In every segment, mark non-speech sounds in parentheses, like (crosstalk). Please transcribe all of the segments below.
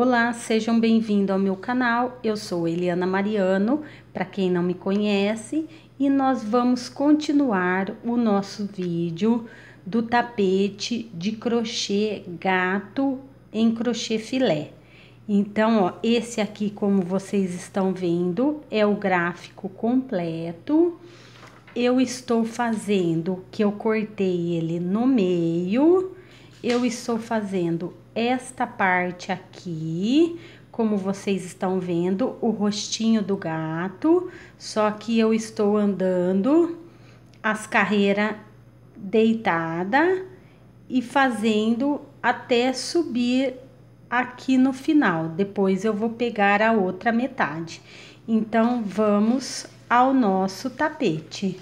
Olá, sejam bem-vindos ao meu canal. Eu sou Eliana Mariano, para quem não me conhece, e nós vamos continuar o nosso vídeo do tapete de crochê gato em crochê filé. Então, ó, esse aqui, como vocês estão vendo, é o gráfico completo. Eu estou fazendo que eu cortei ele no meio. Eu estou fazendo esta parte aqui, como vocês estão vendo, o rostinho do gato, só que eu estou andando as carreiras deitada e fazendo até subir aqui no final. Depois eu vou pegar a outra metade. Então, vamos ao nosso tapete.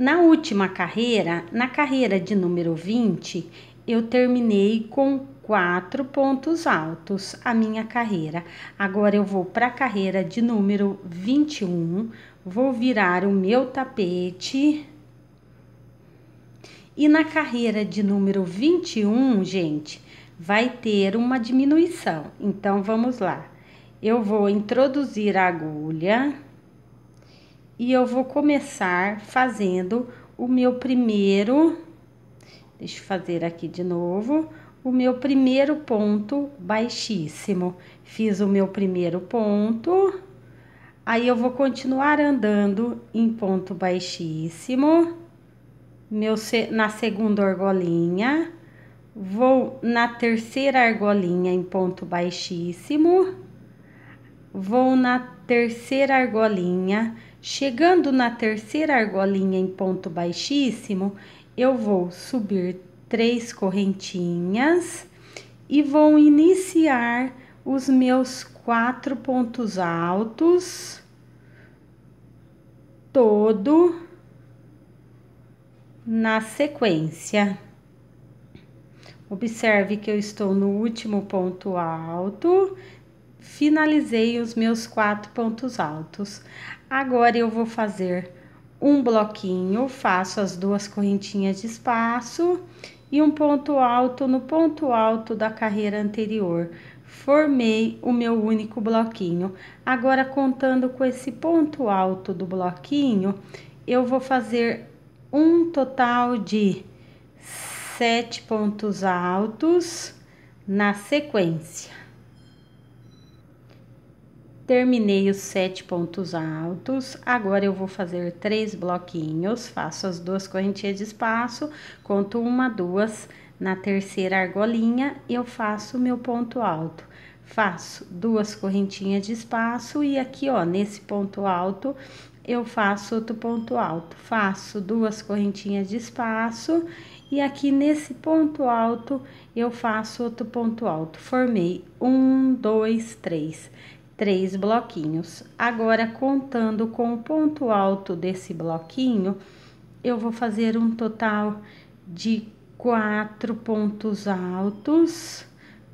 Na última carreira, na carreira de número 20, eu terminei com quatro pontos altos a minha carreira. Agora eu vou para a carreira de número 21, vou virar o meu tapete. E na carreira de número 21, gente, vai ter uma diminuição. Então vamos lá. Eu vou introduzir a agulha e eu vou começar fazendo o meu primeiro, deixa eu fazer aqui de novo, o meu primeiro ponto baixíssimo. Fiz o meu primeiro ponto, aí eu vou continuar andando em ponto baixíssimo, meu, na segunda argolinha, vou na terceira argolinha em ponto baixíssimo, vou na terceira argolinha Chegando na terceira argolinha em ponto baixíssimo, eu vou subir três correntinhas e vou iniciar os meus quatro pontos altos todo na sequência. Observe que eu estou no último ponto alto, finalizei os meus quatro pontos altos. Agora eu vou fazer um bloquinho, faço as duas correntinhas de espaço e um ponto alto no ponto alto da carreira anterior. Formei o meu único bloquinho. Agora, contando com esse ponto alto do bloquinho, eu vou fazer um total de sete pontos altos na sequência. Terminei os sete pontos altos, agora eu vou fazer três bloquinhos, faço as duas correntinhas de espaço, conto uma, duas, na terceira argolinha eu faço meu ponto alto. Faço duas correntinhas de espaço e aqui, ó, nesse ponto alto, eu faço outro ponto alto. Faço duas correntinhas de espaço e aqui nesse ponto alto, eu faço outro ponto alto. Formei um, dois, três três bloquinhos. Agora, contando com o ponto alto desse bloquinho, eu vou fazer um total de quatro pontos altos,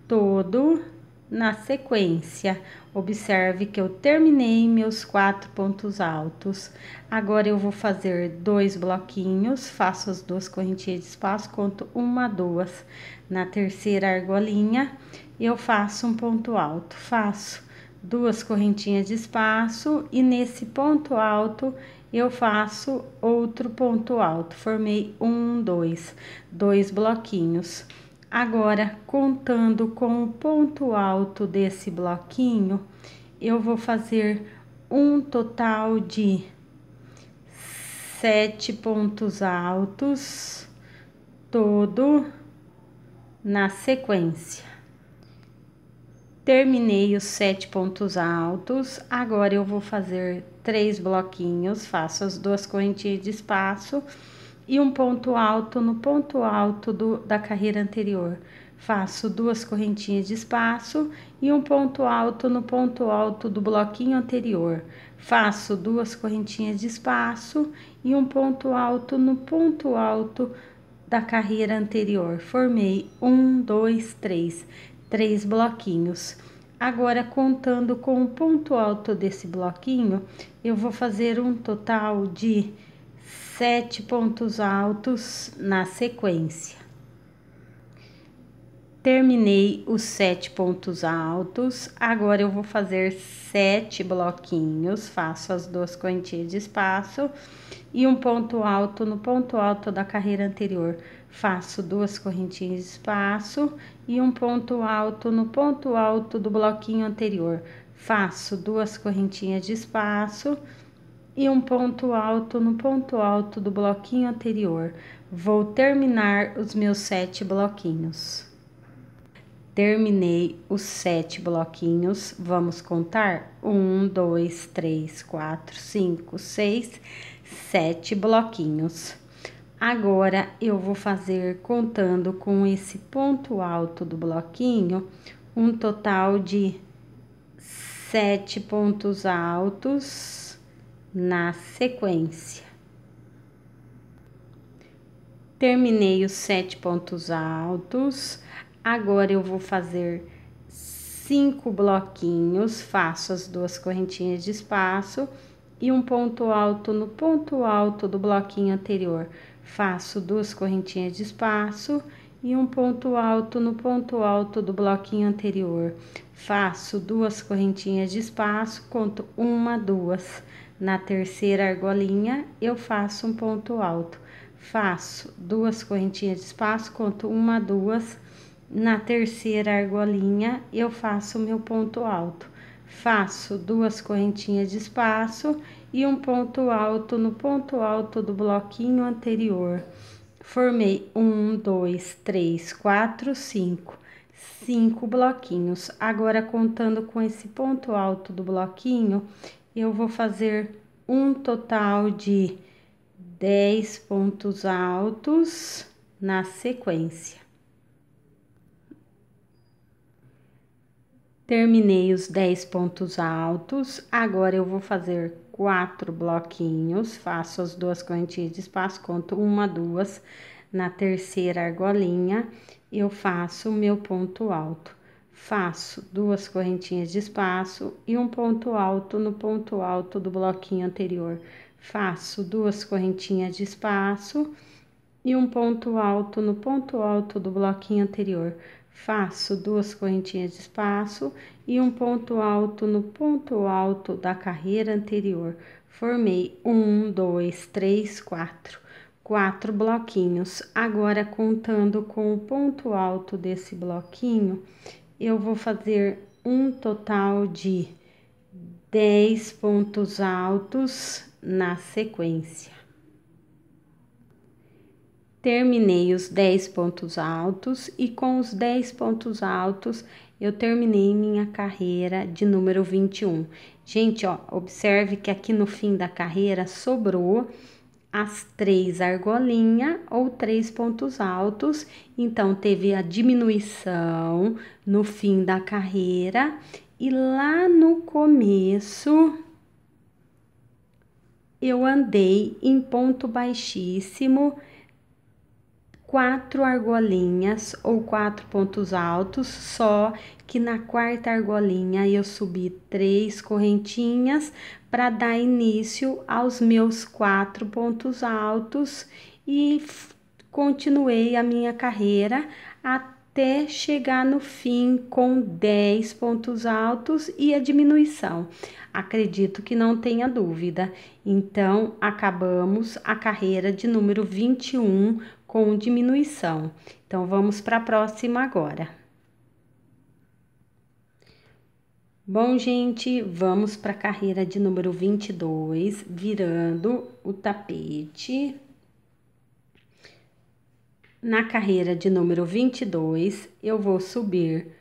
todo na sequência. Observe que eu terminei meus quatro pontos altos. Agora, eu vou fazer dois bloquinhos, faço as duas correntinhas de espaço, conto uma, duas. Na terceira argolinha, eu faço um ponto alto, faço duas correntinhas de espaço e nesse ponto alto eu faço outro ponto alto. Formei um, dois, dois bloquinhos. Agora, contando com o ponto alto desse bloquinho, eu vou fazer um total de sete pontos altos, todo na sequência. Terminei os sete pontos altos, agora eu vou fazer três bloquinhos, faço as duas correntinhas de espaço e um ponto alto no ponto alto do, da carreira anterior. Faço duas correntinhas de espaço e um ponto alto no ponto alto do bloquinho anterior. Faço duas correntinhas de espaço e um ponto alto no ponto alto da carreira anterior. Formei um, dois, três três bloquinhos. Agora, contando com o ponto alto desse bloquinho, eu vou fazer um total de sete pontos altos na sequência. Terminei os sete pontos altos, agora eu vou fazer sete bloquinhos, faço as duas correntinhas de espaço e um ponto alto no ponto alto da carreira anterior. Faço duas correntinhas de espaço e um ponto alto no ponto alto do bloquinho anterior. Faço duas correntinhas de espaço e um ponto alto no ponto alto do bloquinho anterior. Vou terminar os meus sete bloquinhos. Terminei os sete bloquinhos. Vamos contar? Um, dois, três, quatro, cinco, seis, sete bloquinhos. Agora eu vou fazer contando com esse ponto alto do bloquinho um total de sete pontos altos na sequência. Terminei os sete pontos altos, agora eu vou fazer cinco bloquinhos, faço as duas correntinhas de espaço e um ponto alto no ponto alto do bloquinho anterior. Faço duas correntinhas de espaço e um ponto alto no ponto alto do bloquinho anterior. Faço duas correntinhas de espaço, conto uma, duas. Na terceira argolinha, eu faço um ponto alto. Faço duas correntinhas de espaço, conto uma, duas. Na terceira argolinha, eu faço o meu ponto alto Faço duas correntinhas de espaço e um ponto alto no ponto alto do bloquinho anterior. Formei um, dois, três, quatro, cinco, cinco bloquinhos. Agora, contando com esse ponto alto do bloquinho, eu vou fazer um total de dez pontos altos na sequência. Terminei os 10 pontos altos, agora eu vou fazer quatro bloquinhos, faço as duas correntinhas de espaço, conto uma, duas, na terceira argolinha, eu faço o meu ponto alto. Faço duas correntinhas de espaço e um ponto alto no ponto alto do bloquinho anterior. Faço duas correntinhas de espaço e um ponto alto no ponto alto do bloquinho anterior Faço duas correntinhas de espaço e um ponto alto no ponto alto da carreira anterior. Formei um, dois, três, quatro, quatro bloquinhos. Agora, contando com o ponto alto desse bloquinho, eu vou fazer um total de 10 pontos altos na sequência terminei os 10 pontos altos e com os 10 pontos altos eu terminei minha carreira de número 21. Gente, ó, observe que aqui no fim da carreira sobrou as três argolinhas ou três pontos altos. Então, teve a diminuição no fim da carreira e lá no começo eu andei em ponto baixíssimo quatro argolinhas ou quatro pontos altos, só que na quarta argolinha eu subi três correntinhas para dar início aos meus quatro pontos altos e continuei a minha carreira até chegar no fim com 10 pontos altos e a diminuição. Acredito que não tenha dúvida. Então, acabamos a carreira de número 21 com diminuição. Então, vamos para a próxima agora. Bom, gente, vamos para a carreira de número 22, virando o tapete. Na carreira de número 22, eu vou subir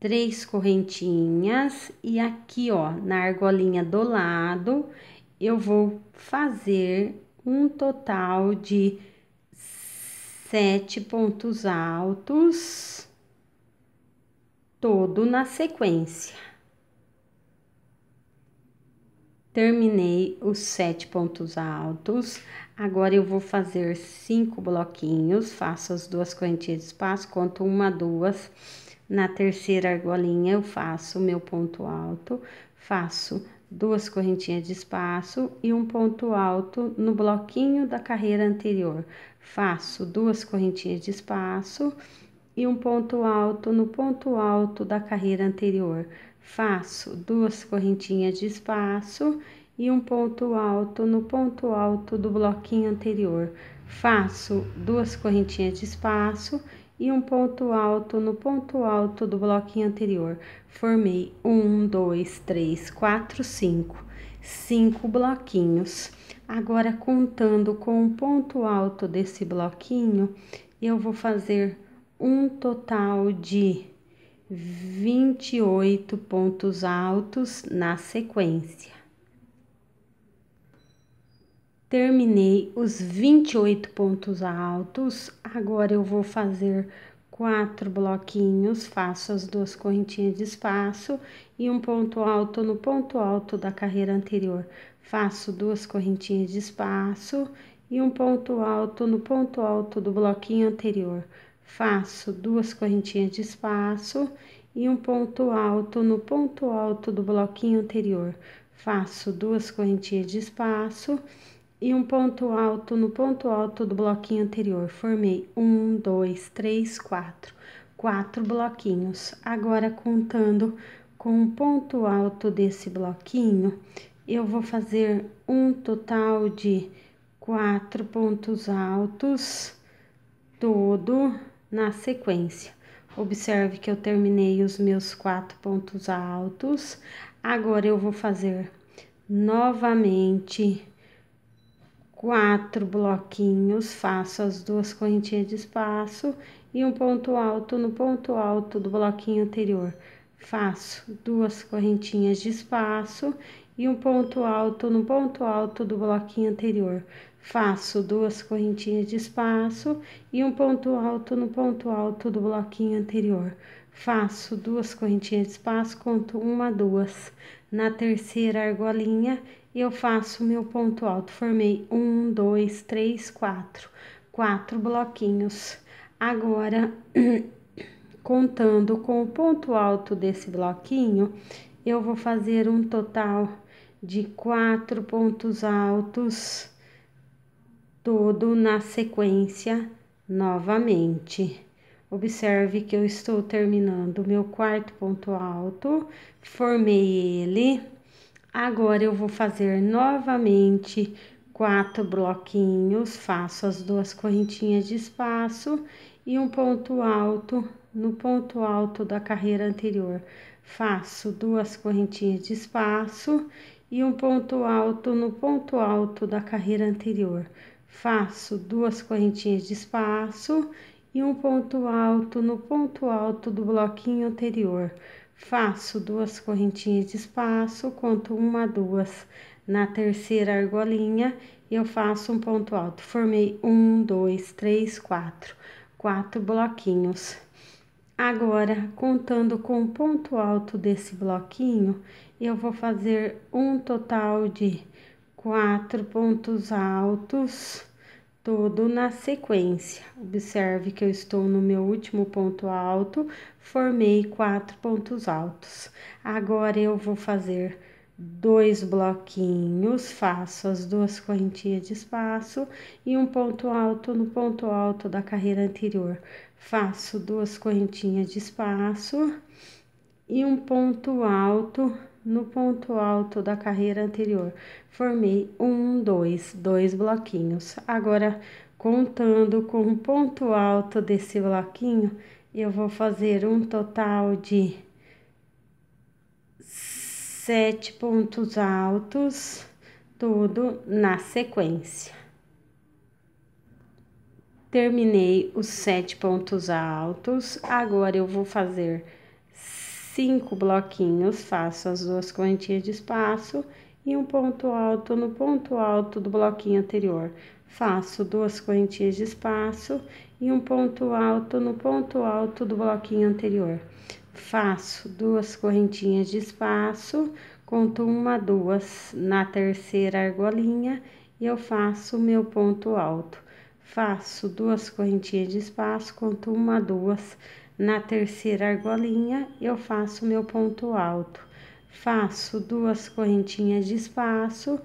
três correntinhas e aqui, ó, na argolinha do lado, eu vou fazer um total de sete pontos altos, todo na sequência. Terminei os sete pontos altos, agora eu vou fazer cinco bloquinhos, faço as duas correntinhas de espaço, conto uma, duas, na terceira argolinha eu faço meu ponto alto, faço duas correntinhas de espaço e um ponto alto no bloquinho da carreira anterior. Faço duas correntinhas de espaço e um ponto alto no ponto alto da carreira anterior. Faço duas correntinhas de espaço e um ponto alto no ponto alto do bloquinho anterior. Faço duas correntinhas de espaço e um ponto alto no ponto alto do bloquinho anterior. Formei um, dois, três, quatro, cinco, cinco bloquinhos. Agora, contando com o ponto alto desse bloquinho, eu vou fazer um total de 28 pontos altos na sequência. Terminei os 28 pontos altos, agora eu vou fazer quatro bloquinhos, faço as duas correntinhas de espaço e um ponto alto no ponto alto da carreira anterior. Faço duas correntinhas de espaço e um ponto alto no ponto alto do bloquinho anterior. Faço duas correntinhas de espaço e um ponto alto no ponto alto do bloquinho anterior. Faço duas correntinhas de espaço e um ponto alto no ponto alto do bloquinho anterior. Formei um, dois, três, quatro. Quatro bloquinhos. Agora, contando com um ponto alto desse bloquinho, eu vou fazer um total de quatro pontos altos, todo na sequência. Observe que eu terminei os meus quatro pontos altos. Agora, eu vou fazer novamente quatro bloquinhos, faço as duas correntinhas de espaço e um ponto alto no ponto alto do bloquinho anterior. Faço duas correntinhas de espaço e um ponto alto no ponto alto do bloquinho anterior. Faço duas correntinhas de espaço e um ponto alto no ponto alto do bloquinho anterior. Faço duas correntinhas de espaço, conto uma, duas. Na terceira argolinha, eu faço meu ponto alto. Formei um, dois, três, quatro. Quatro bloquinhos. Agora, (clears throat) contando com o ponto alto desse bloquinho, eu vou fazer um total de quatro pontos altos, todo na sequência novamente. Observe que eu estou terminando o meu quarto ponto alto, formei ele. Agora eu vou fazer novamente quatro bloquinhos, faço as duas correntinhas de espaço e um ponto alto no ponto alto da carreira anterior. Faço duas correntinhas de espaço e um ponto alto no ponto alto da carreira anterior. Faço duas correntinhas de espaço e um ponto alto no ponto alto do bloquinho anterior. Faço duas correntinhas de espaço, conto uma, duas. Na terceira argolinha, eu faço um ponto alto. Formei um, dois, três, quatro, quatro bloquinhos. Agora, contando com o ponto alto desse bloquinho, eu vou fazer um total de quatro pontos altos, todo na sequência. Observe que eu estou no meu último ponto alto, formei quatro pontos altos. Agora eu vou fazer dois bloquinhos, faço as duas correntinhas de espaço e um ponto alto no ponto alto da carreira anterior. Faço duas correntinhas de espaço e um ponto alto no ponto alto da carreira anterior. Formei um, dois, dois bloquinhos. Agora, contando com o ponto alto desse bloquinho, eu vou fazer um total de sete pontos altos, tudo na sequência. Terminei os sete pontos altos, agora eu vou fazer cinco bloquinhos, faço as duas correntinhas de espaço e um ponto alto no ponto alto do bloquinho anterior. Faço duas correntinhas de espaço e um ponto alto no ponto alto do bloquinho anterior. Faço duas correntinhas de espaço, conto uma, duas na terceira argolinha e eu faço meu ponto alto. Faço duas correntinhas de espaço, conto uma, duas na terceira argolinha, eu faço meu ponto alto. Faço duas correntinhas de espaço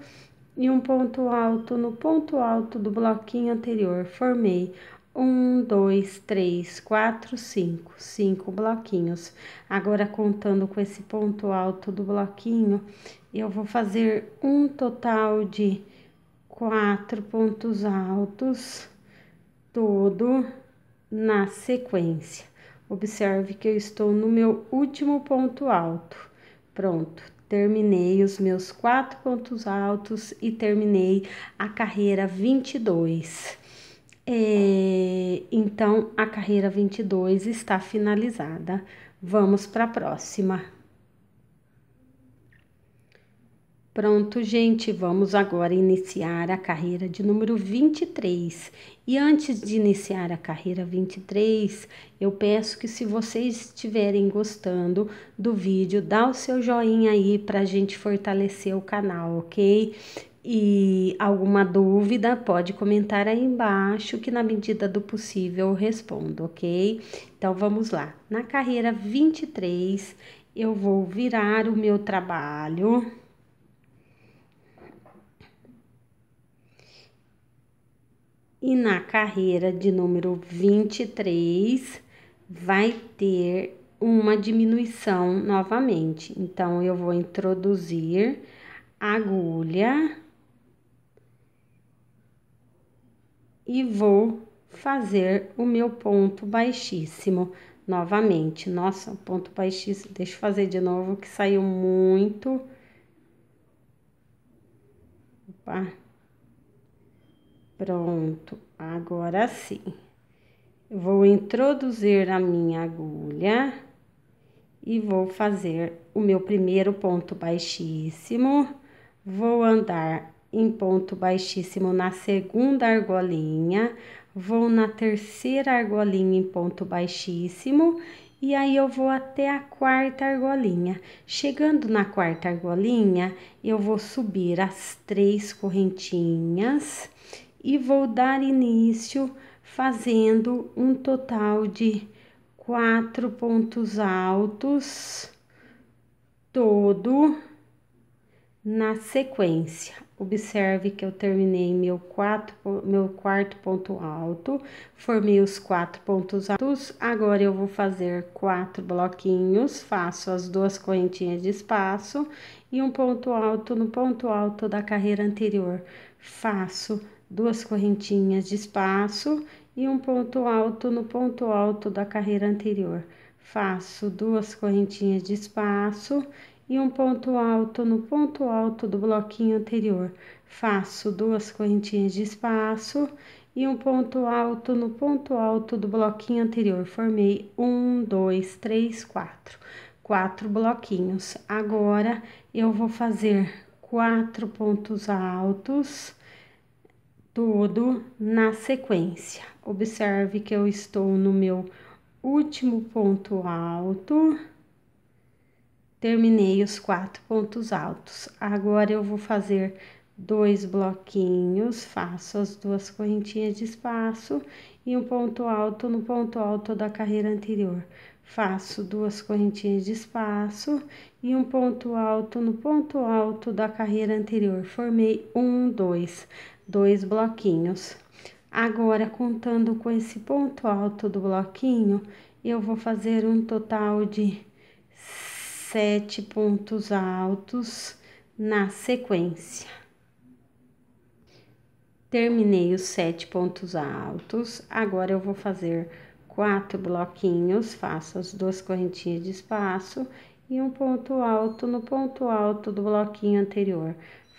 e um ponto alto no ponto alto do bloquinho anterior. Formei um, dois, três, quatro, cinco, cinco bloquinhos. Agora, contando com esse ponto alto do bloquinho, eu vou fazer um total de quatro pontos altos, todo na sequência. Observe que eu estou no meu último ponto alto. Pronto, terminei os meus quatro pontos altos e terminei a carreira 22. É, então, a carreira 22 está finalizada. Vamos para a próxima. Pronto, gente, vamos agora iniciar a carreira de número 23. E antes de iniciar a carreira 23, eu peço que se vocês estiverem gostando do vídeo, dá o seu joinha aí para a gente fortalecer o canal, ok? E alguma dúvida, pode comentar aí embaixo que na medida do possível eu respondo, ok? Então vamos lá. Na carreira 23, eu vou virar o meu trabalho E na carreira de número 23 vai ter uma diminuição novamente. Então, eu vou introduzir agulha e vou fazer o meu ponto baixíssimo novamente. Nossa, ponto baixíssimo, deixa eu fazer de novo que saiu muito. Opa. Pronto, agora sim. vou introduzir a minha agulha e vou fazer o meu primeiro ponto baixíssimo. Vou andar em ponto baixíssimo na segunda argolinha, vou na terceira argolinha em ponto baixíssimo e aí eu vou até a quarta argolinha. Chegando na quarta argolinha, eu vou subir as três correntinhas e vou dar início fazendo um total de quatro pontos altos todo na sequência. Observe que eu terminei meu, quatro, meu quarto ponto alto, formei os quatro pontos altos. Agora eu vou fazer quatro bloquinhos, faço as duas correntinhas de espaço e um ponto alto no ponto alto da carreira anterior. Faço duas correntinhas de espaço e um ponto alto no ponto alto da carreira anterior. Faço duas correntinhas de espaço e um ponto alto no ponto alto do bloquinho anterior. Faço duas correntinhas de espaço e um ponto alto no ponto alto do bloquinho anterior. Formei um, dois, três, quatro. Quatro bloquinhos. Agora eu vou fazer quatro pontos altos todo na sequência. Observe que eu estou no meu último ponto alto, terminei os quatro pontos altos. Agora eu vou fazer dois bloquinhos, faço as duas correntinhas de espaço e um ponto alto no ponto alto da carreira anterior. Faço duas correntinhas de espaço e um ponto alto no ponto alto da carreira anterior. Formei um, dois dois bloquinhos. Agora, contando com esse ponto alto do bloquinho, eu vou fazer um total de sete pontos altos na sequência. Terminei os sete pontos altos, agora eu vou fazer quatro bloquinhos, faço as duas correntinhas de espaço e um ponto alto no ponto alto do bloquinho anterior.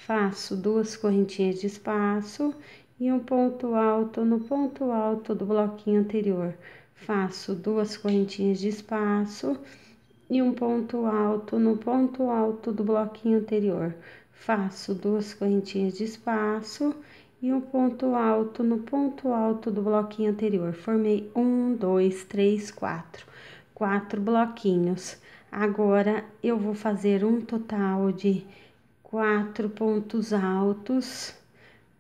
Faço duas correntinhas de espaço e um ponto alto no ponto alto do bloquinho anterior. Faço duas correntinhas de espaço e um ponto alto no ponto alto do bloquinho anterior. Faço duas correntinhas de espaço e um ponto alto no ponto alto do bloquinho anterior. Formei um, dois, três, quatro, quatro bloquinhos. Agora eu vou fazer um total de quatro pontos altos,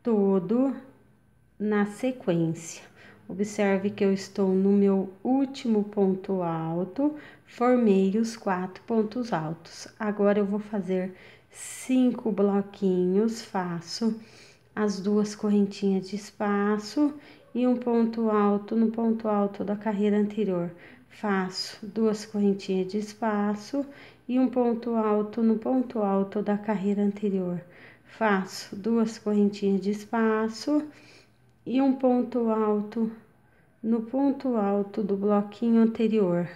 todo na sequência. Observe que eu estou no meu último ponto alto, formei os quatro pontos altos. Agora eu vou fazer cinco bloquinhos, faço as duas correntinhas de espaço e um ponto alto no ponto alto da carreira anterior. Faço duas correntinhas de espaço e um ponto alto no ponto alto da carreira anterior. Faço duas correntinhas de espaço e um ponto alto no ponto alto do bloquinho anterior.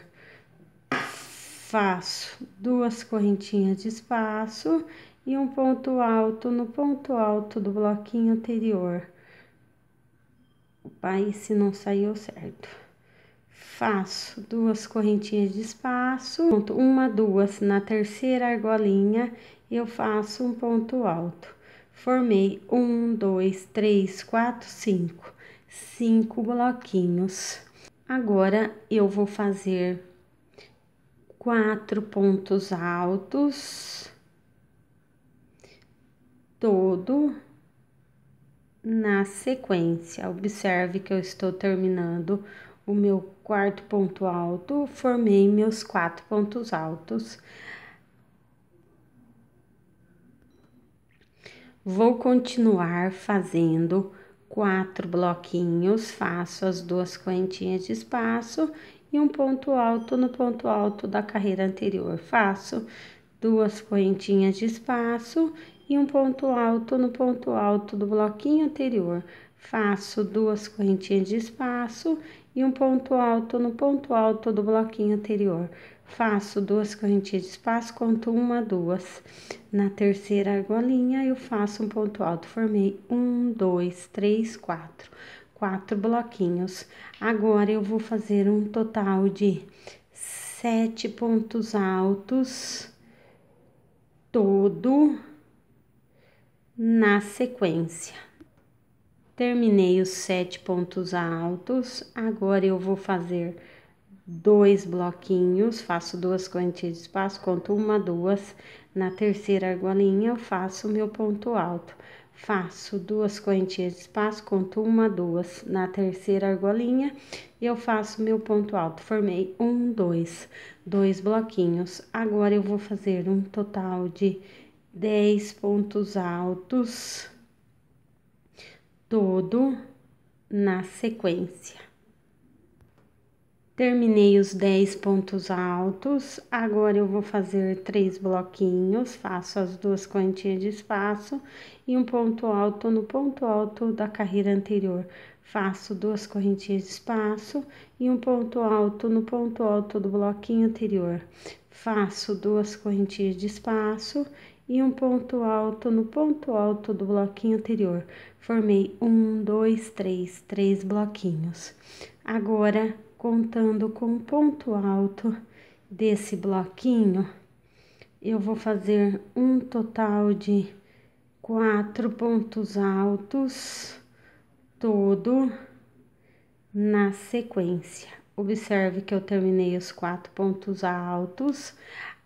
Faço duas correntinhas de espaço e um ponto alto no ponto alto do bloquinho anterior. Opa, esse não saiu certo faço duas correntinhas de espaço, ponto uma, duas na terceira argolinha, eu faço um ponto alto. Formei um, dois, três, quatro, cinco, cinco bloquinhos. Agora eu vou fazer quatro pontos altos, todo na sequência. Observe que eu estou terminando o meu quarto ponto alto, formei meus quatro pontos altos. Vou continuar fazendo quatro bloquinhos, faço as duas correntinhas de espaço e um ponto alto no ponto alto da carreira anterior. Faço duas correntinhas de espaço e um ponto alto no ponto alto do bloquinho anterior. Faço duas correntinhas de espaço e um ponto alto no ponto alto do bloquinho anterior. Faço duas correntinhas de espaço, conto uma, duas. Na terceira argolinha, eu faço um ponto alto. Formei um, dois, três, quatro. Quatro bloquinhos. Agora, eu vou fazer um total de sete pontos altos todo na sequência. Terminei os sete pontos altos, agora eu vou fazer dois bloquinhos, faço duas correntinhas de espaço, conto uma, duas. Na terceira argolinha, eu faço meu ponto alto. Faço duas correntinhas de espaço, conto uma, duas. Na terceira argolinha, eu faço meu ponto alto. Formei um, dois, dois bloquinhos. Agora, eu vou fazer um total de dez pontos altos todo na sequência. Terminei os 10 pontos altos, agora eu vou fazer três bloquinhos, faço as duas quantias de espaço e um ponto alto no ponto alto da carreira anterior. Faço duas correntinhas de espaço e um ponto alto no ponto alto do bloquinho anterior. Faço duas correntinhas de espaço e um ponto alto no ponto alto do bloquinho anterior formei um, dois, três, três bloquinhos. Agora, contando com o ponto alto desse bloquinho, eu vou fazer um total de quatro pontos altos todo na sequência. Observe que eu terminei os quatro pontos altos.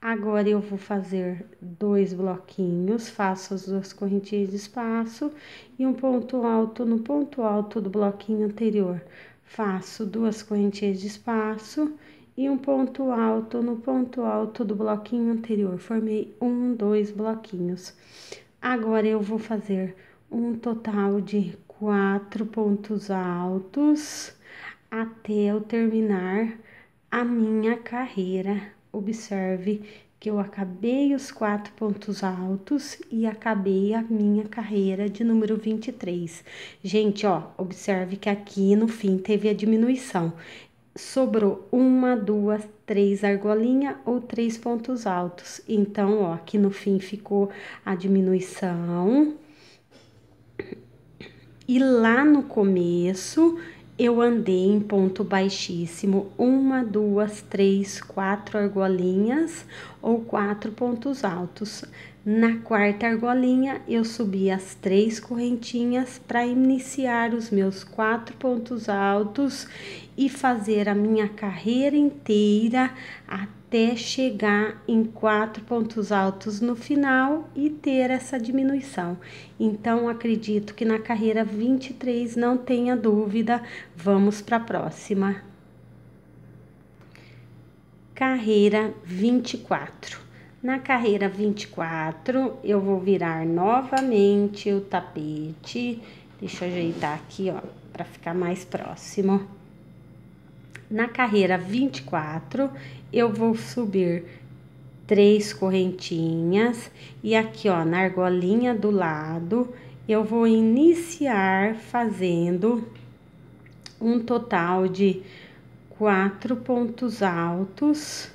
Agora eu vou fazer dois bloquinhos, faço as duas correntinhas de espaço e um ponto alto no ponto alto do bloquinho anterior. Faço duas correntinhas de espaço e um ponto alto no ponto alto do bloquinho anterior. Formei um, dois bloquinhos. Agora eu vou fazer um total de quatro pontos altos até eu terminar a minha carreira Observe que eu acabei os quatro pontos altos e acabei a minha carreira de número 23. Gente, ó, observe que aqui no fim teve a diminuição. Sobrou uma, duas, três argolinha ou três pontos altos. Então, ó, aqui no fim ficou a diminuição. E lá no começo eu andei em ponto baixíssimo uma, duas, três, quatro argolinhas ou quatro pontos altos. Na quarta argolinha, eu subi as três correntinhas para iniciar os meus quatro pontos altos e fazer a minha carreira inteira até até chegar em quatro pontos altos no final e ter essa diminuição. Então, acredito que na carreira 23 não tenha dúvida. Vamos para a próxima. Carreira 24. Na carreira 24, eu vou virar novamente o tapete. Deixa eu ajeitar aqui, ó, para ficar mais próximo. Na carreira 24, eu vou subir três correntinhas e aqui ó na argolinha do lado eu vou iniciar fazendo um total de quatro pontos altos,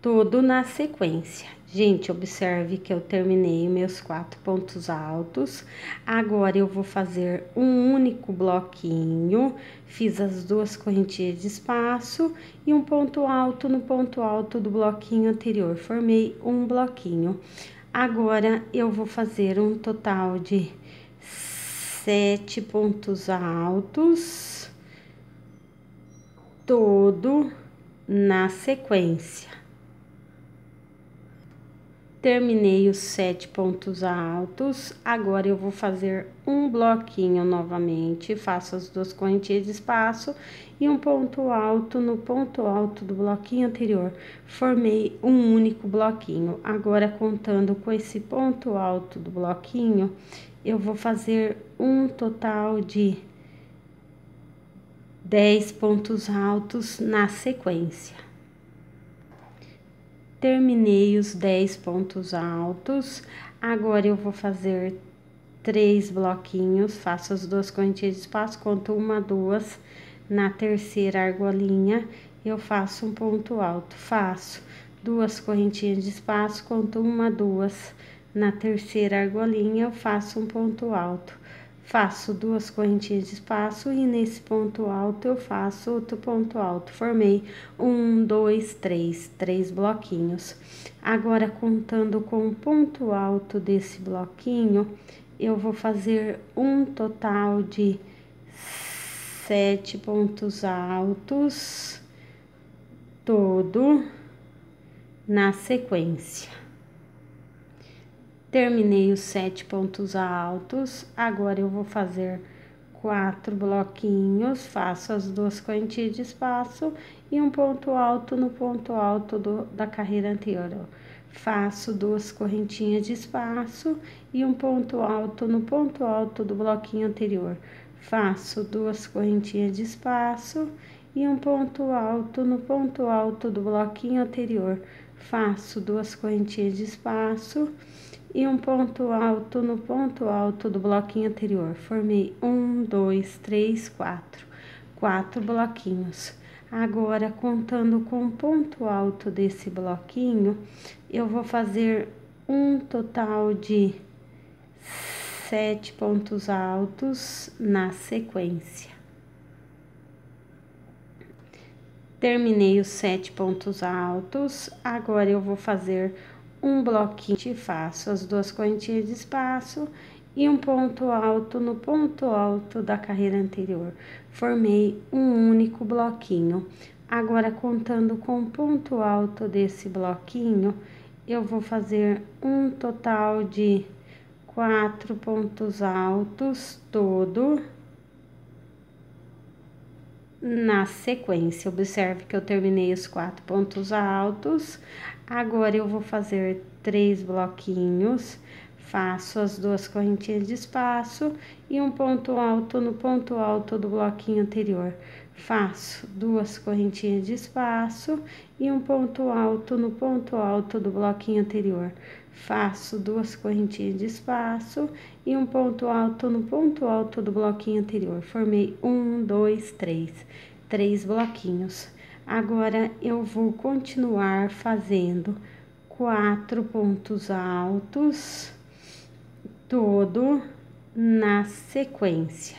todo na sequência. Gente, observe que eu terminei meus quatro pontos altos. Agora eu vou fazer um único bloquinho. Fiz as duas correntinhas de espaço e um ponto alto no ponto alto do bloquinho anterior. Formei um bloquinho. Agora eu vou fazer um total de sete pontos altos, todo na sequência. Terminei os sete pontos altos, agora eu vou fazer um bloquinho novamente, faço as duas correntinhas de espaço e um ponto alto no ponto alto do bloquinho anterior. Formei um único bloquinho. Agora, contando com esse ponto alto do bloquinho, eu vou fazer um total de 10 pontos altos na sequência terminei os 10 pontos altos. Agora eu vou fazer três bloquinhos, faço as duas correntinhas de espaço, conto uma, duas, na terceira argolinha eu faço um ponto alto, faço duas correntinhas de espaço, conto uma, duas, na terceira argolinha eu faço um ponto alto faço duas correntinhas de espaço e nesse ponto alto eu faço outro ponto alto. Formei um, dois, três, três bloquinhos. Agora, contando com o ponto alto desse bloquinho, eu vou fazer um total de sete pontos altos todo na sequência. Terminei os sete pontos altos, agora eu vou fazer quatro bloquinhos, faço as duas correntinhas de espaço e um ponto alto no ponto alto do, da carreira anterior. Faço duas correntinhas de espaço e um ponto alto no ponto alto do bloquinho anterior. Faço duas correntinhas de espaço e um ponto alto no ponto alto do bloquinho anterior. Faço duas correntinhas de espaço e um ponto alto no ponto alto do bloquinho anterior. Formei um, dois, três, quatro, quatro bloquinhos. Agora, contando com o ponto alto desse bloquinho, eu vou fazer um total de sete pontos altos na sequência. Terminei os sete pontos altos, agora eu vou fazer um bloquinho de faço as duas correntinhas de espaço e um ponto alto no ponto alto da carreira anterior. Formei um único bloquinho. Agora, contando com o ponto alto desse bloquinho, eu vou fazer um total de quatro pontos altos todo na sequência. Observe que eu terminei os quatro pontos altos, Agora, eu vou fazer três bloquinhos, faço as duas correntinhas de espaço e um ponto alto no ponto alto do bloquinho anterior. Faço duas correntinhas de espaço e um ponto alto no ponto alto do bloquinho anterior. Faço duas correntinhas de espaço e um ponto alto no ponto alto do bloquinho anterior. Formei um, dois, três, três bloquinhos. Agora eu vou continuar fazendo quatro pontos altos, todo na sequência.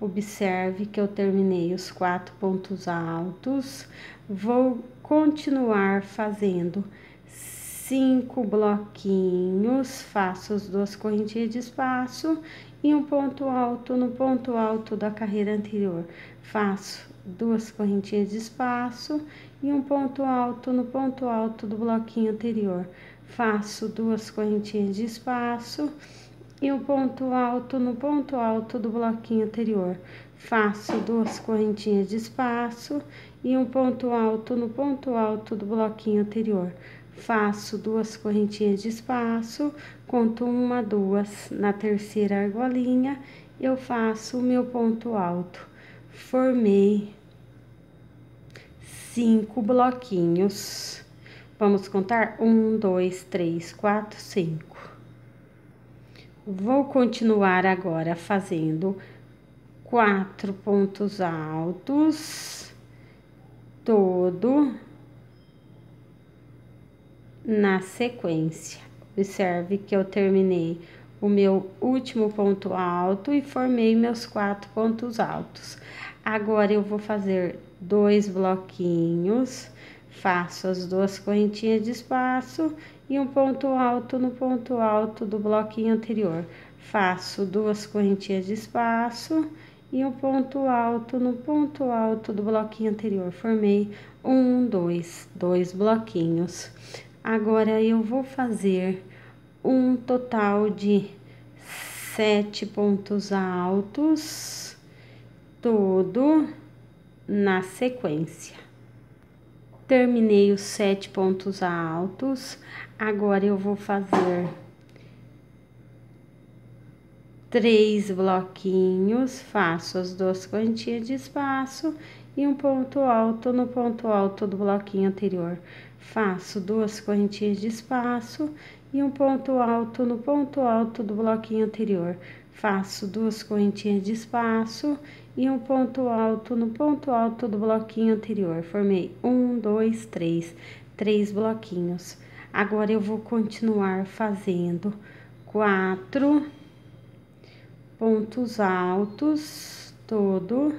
Observe que eu terminei os quatro pontos altos, vou continuar fazendo cinco bloquinhos, faço as duas correntinhas de espaço e um ponto alto no ponto alto da carreira anterior. Faço duas correntinhas de espaço e um ponto alto no ponto alto do bloquinho anterior. Faço duas correntinhas de espaço e um ponto alto no ponto alto do bloquinho anterior. Faço duas correntinhas de espaço e um ponto alto no ponto alto do bloquinho anterior. Faço duas correntinhas de espaço, conto uma, duas. Na terceira argolinha, eu faço o meu ponto alto formei cinco bloquinhos. Vamos contar? Um, dois, três, quatro, cinco. Vou continuar agora fazendo quatro pontos altos, todo na sequência. Observe que eu terminei o meu último ponto alto e formei meus quatro pontos altos. Agora, eu vou fazer dois bloquinhos, faço as duas correntinhas de espaço e um ponto alto no ponto alto do bloquinho anterior. Faço duas correntinhas de espaço e um ponto alto no ponto alto do bloquinho anterior. Formei um, dois, dois bloquinhos. Agora, eu vou fazer um total de sete pontos altos todo na sequência. Terminei os sete pontos altos, agora eu vou fazer três bloquinhos, faço as duas quantias de espaço e um ponto alto no ponto alto do bloquinho anterior. Faço duas correntinhas de espaço e um ponto alto no ponto alto do bloquinho anterior. Faço duas correntinhas de espaço e um ponto alto no ponto alto do bloquinho anterior. Formei um, dois, três, três bloquinhos. Agora, eu vou continuar fazendo quatro pontos altos, todo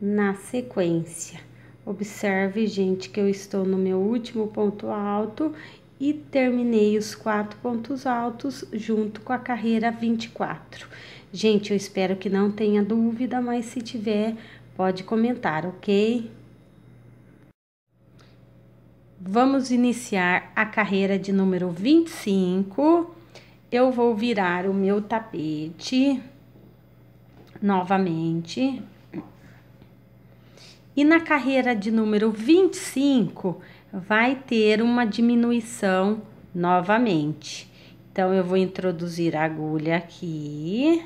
na sequência. Observe, gente, que eu estou no meu último ponto alto e terminei os quatro pontos altos junto com a carreira 24. Gente, eu espero que não tenha dúvida, mas se tiver, pode comentar, ok? Vamos iniciar a carreira de número 25. Eu vou virar o meu tapete novamente. E na carreira de número 25, vai ter uma diminuição novamente. Então, eu vou introduzir a agulha aqui.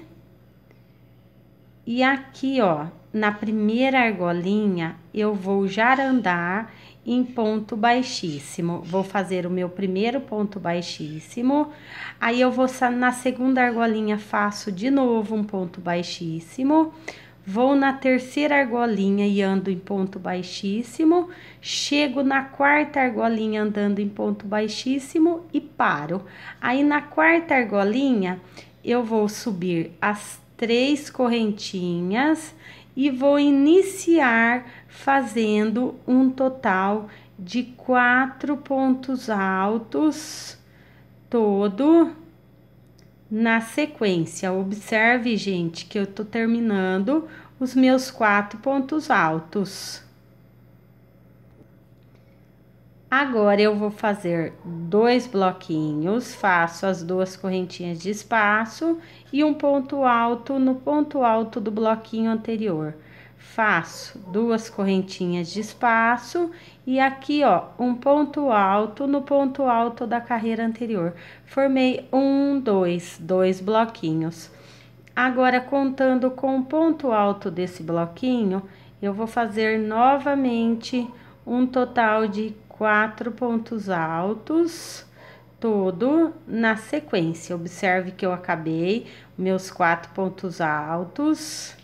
E aqui, ó, na primeira argolinha, eu vou já em ponto baixíssimo. Vou fazer o meu primeiro ponto baixíssimo. Aí, eu vou na segunda argolinha, faço de novo um ponto baixíssimo. Vou na terceira argolinha e ando em ponto baixíssimo, chego na quarta argolinha andando em ponto baixíssimo e paro. Aí na quarta argolinha eu vou subir as três correntinhas e vou iniciar fazendo um total de quatro pontos altos todo na sequência. Observe, gente, que eu tô terminando os meus quatro pontos altos. Agora eu vou fazer dois bloquinhos, faço as duas correntinhas de espaço e um ponto alto no ponto alto do bloquinho anterior. Faço duas correntinhas de espaço e aqui, ó, um ponto alto no ponto alto da carreira anterior. Formei um, dois, dois bloquinhos. Agora, contando com o ponto alto desse bloquinho, eu vou fazer novamente um total de quatro pontos altos, tudo na sequência. Observe que eu acabei meus quatro pontos altos.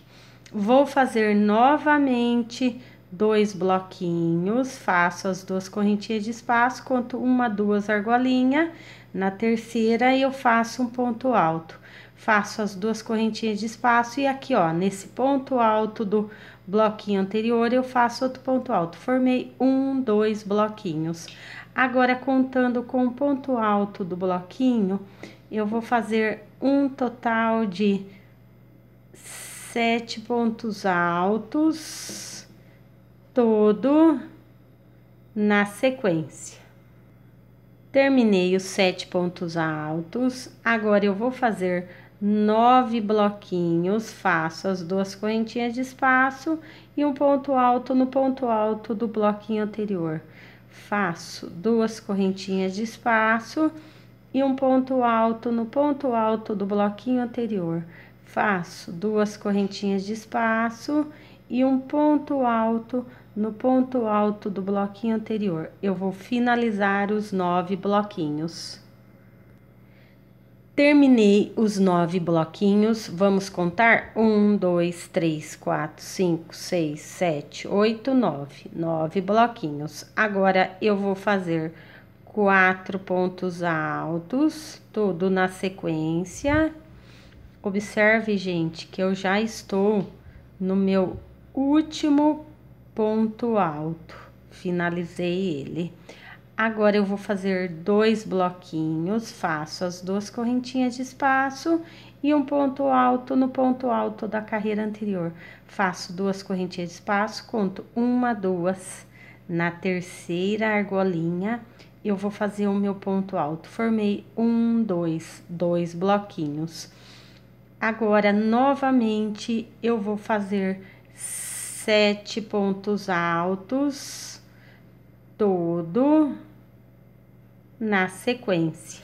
Vou fazer novamente dois bloquinhos, faço as duas correntinhas de espaço, conto uma, duas argolinhas, na terceira eu faço um ponto alto. Faço as duas correntinhas de espaço e aqui, ó, nesse ponto alto do bloquinho anterior, eu faço outro ponto alto. Formei um, dois bloquinhos. Agora, contando com o ponto alto do bloquinho, eu vou fazer um total de sete pontos altos todo na sequência. Terminei os sete pontos altos, agora eu vou fazer nove bloquinhos, faço as duas correntinhas de espaço e um ponto alto no ponto alto do bloquinho anterior. Faço duas correntinhas de espaço e um ponto alto no ponto alto do bloquinho anterior. Faço duas correntinhas de espaço e um ponto alto no ponto alto do bloquinho anterior. Eu vou finalizar os nove bloquinhos. Terminei os nove bloquinhos, vamos contar? Um, dois, três, quatro, cinco, seis, sete, oito, nove. Nove bloquinhos. Agora, eu vou fazer quatro pontos altos, tudo na sequência. Observe, gente, que eu já estou no meu último ponto alto. Finalizei ele. Agora eu vou fazer dois bloquinhos, faço as duas correntinhas de espaço e um ponto alto no ponto alto da carreira anterior. Faço duas correntinhas de espaço, conto uma, duas. Na terceira argolinha, eu vou fazer o meu ponto alto. Formei um, dois, dois bloquinhos. Agora, novamente, eu vou fazer sete pontos altos, todo na sequência.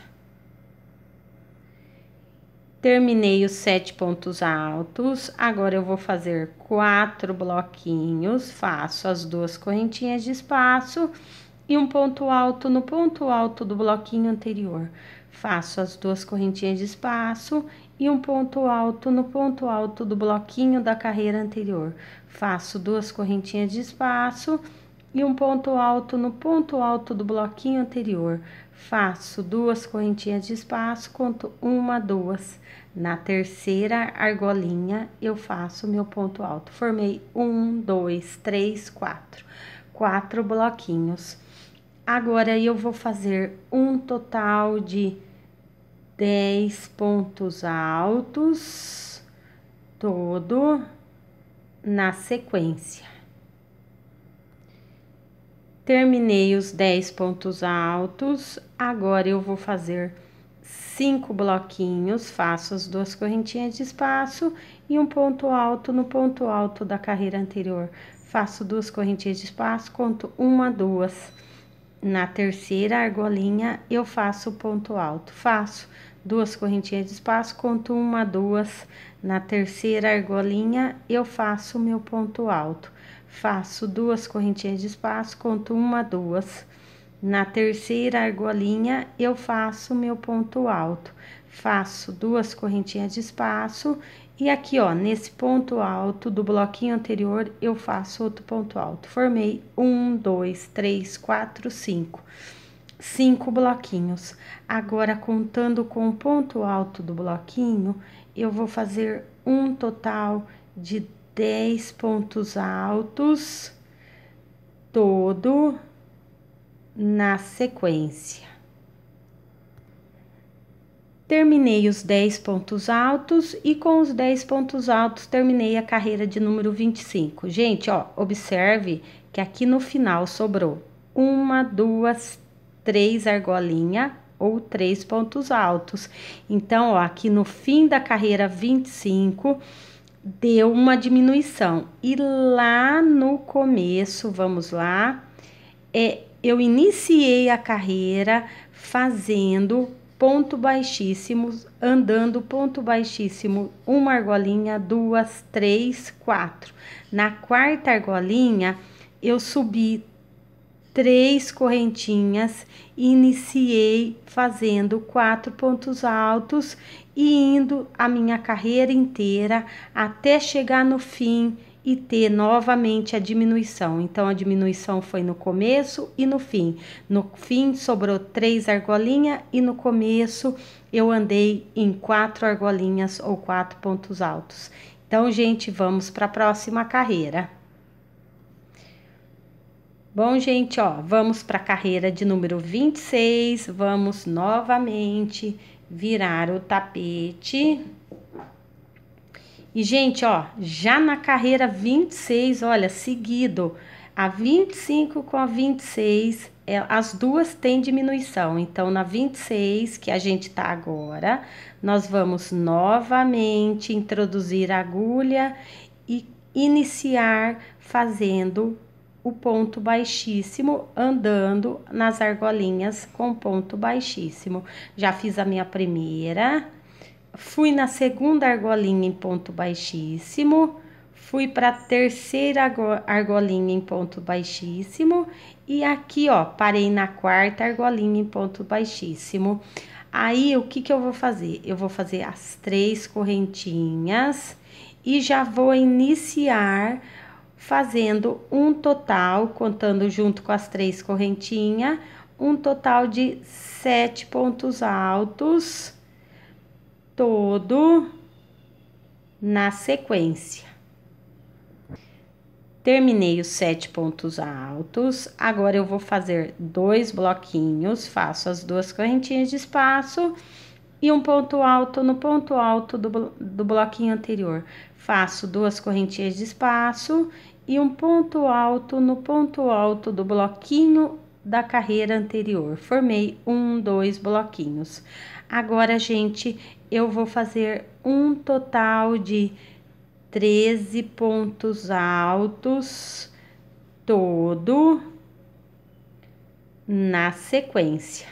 Terminei os sete pontos altos, agora eu vou fazer quatro bloquinhos, faço as duas correntinhas de espaço e um ponto alto no ponto alto do bloquinho anterior. Faço as duas correntinhas de espaço e um ponto alto no ponto alto do bloquinho da carreira anterior. Faço duas correntinhas de espaço e um ponto alto no ponto alto do bloquinho anterior. Faço duas correntinhas de espaço, conto uma, duas. Na terceira argolinha, eu faço meu ponto alto. Formei um, dois, três, quatro. Quatro bloquinhos. Agora, eu vou fazer um total de dez pontos altos, todo na sequência. Terminei os dez pontos altos, agora eu vou fazer cinco bloquinhos, faço as duas correntinhas de espaço e um ponto alto no ponto alto da carreira anterior. Faço duas correntinhas de espaço, conto uma, duas. Na terceira argolinha eu faço o ponto alto, faço duas correntinhas de espaço, conto uma, duas, na terceira argolinha eu faço o meu ponto alto. Faço duas correntinhas de espaço, conto uma, duas. Na terceira argolinha eu faço o meu ponto alto. Faço duas correntinhas de espaço e aqui, ó, nesse ponto alto do bloquinho anterior eu faço outro ponto alto. Formei um, dois, três, quatro, cinco cinco bloquinhos. Agora, contando com o ponto alto do bloquinho, eu vou fazer um total de 10 pontos altos, todo na sequência. Terminei os 10 pontos altos e com os 10 pontos altos terminei a carreira de número 25. Gente, ó, observe que aqui no final sobrou uma, duas, três argolinha ou três pontos altos. Então, ó, aqui no fim da carreira 25, deu uma diminuição. E lá no começo, vamos lá, é, eu iniciei a carreira fazendo ponto baixíssimo, andando ponto baixíssimo, uma argolinha, duas, três, quatro. Na quarta argolinha, eu subi três correntinhas, iniciei fazendo quatro pontos altos e indo a minha carreira inteira até chegar no fim e ter novamente a diminuição. Então a diminuição foi no começo e no fim. No fim sobrou três argolinhas e no começo eu andei em quatro argolinhas ou quatro pontos altos. Então, gente, vamos para a próxima carreira. Bom, gente, ó, vamos para a carreira de número 26. Vamos novamente virar o tapete. E, gente, ó, já na carreira 26, olha, seguido, a 25 com a 26, é, as duas têm diminuição. Então, na 26, que a gente tá agora, nós vamos novamente introduzir a agulha e iniciar fazendo o ponto baixíssimo andando nas argolinhas com ponto baixíssimo. Já fiz a minha primeira, fui na segunda argolinha em ponto baixíssimo, fui para a terceira argolinha em ponto baixíssimo e aqui, ó, parei na quarta argolinha em ponto baixíssimo. Aí, o que que eu vou fazer? Eu vou fazer as três correntinhas e já vou iniciar fazendo um total, contando junto com as três correntinhas, um total de sete pontos altos, todo na sequência. Terminei os sete pontos altos, agora eu vou fazer dois bloquinhos, faço as duas correntinhas de espaço e um ponto alto no ponto alto do, do bloquinho anterior. Faço duas correntinhas de espaço e um ponto alto no ponto alto do bloquinho da carreira anterior. Formei um, dois bloquinhos. Agora, gente, eu vou fazer um total de 13 pontos altos todo na sequência.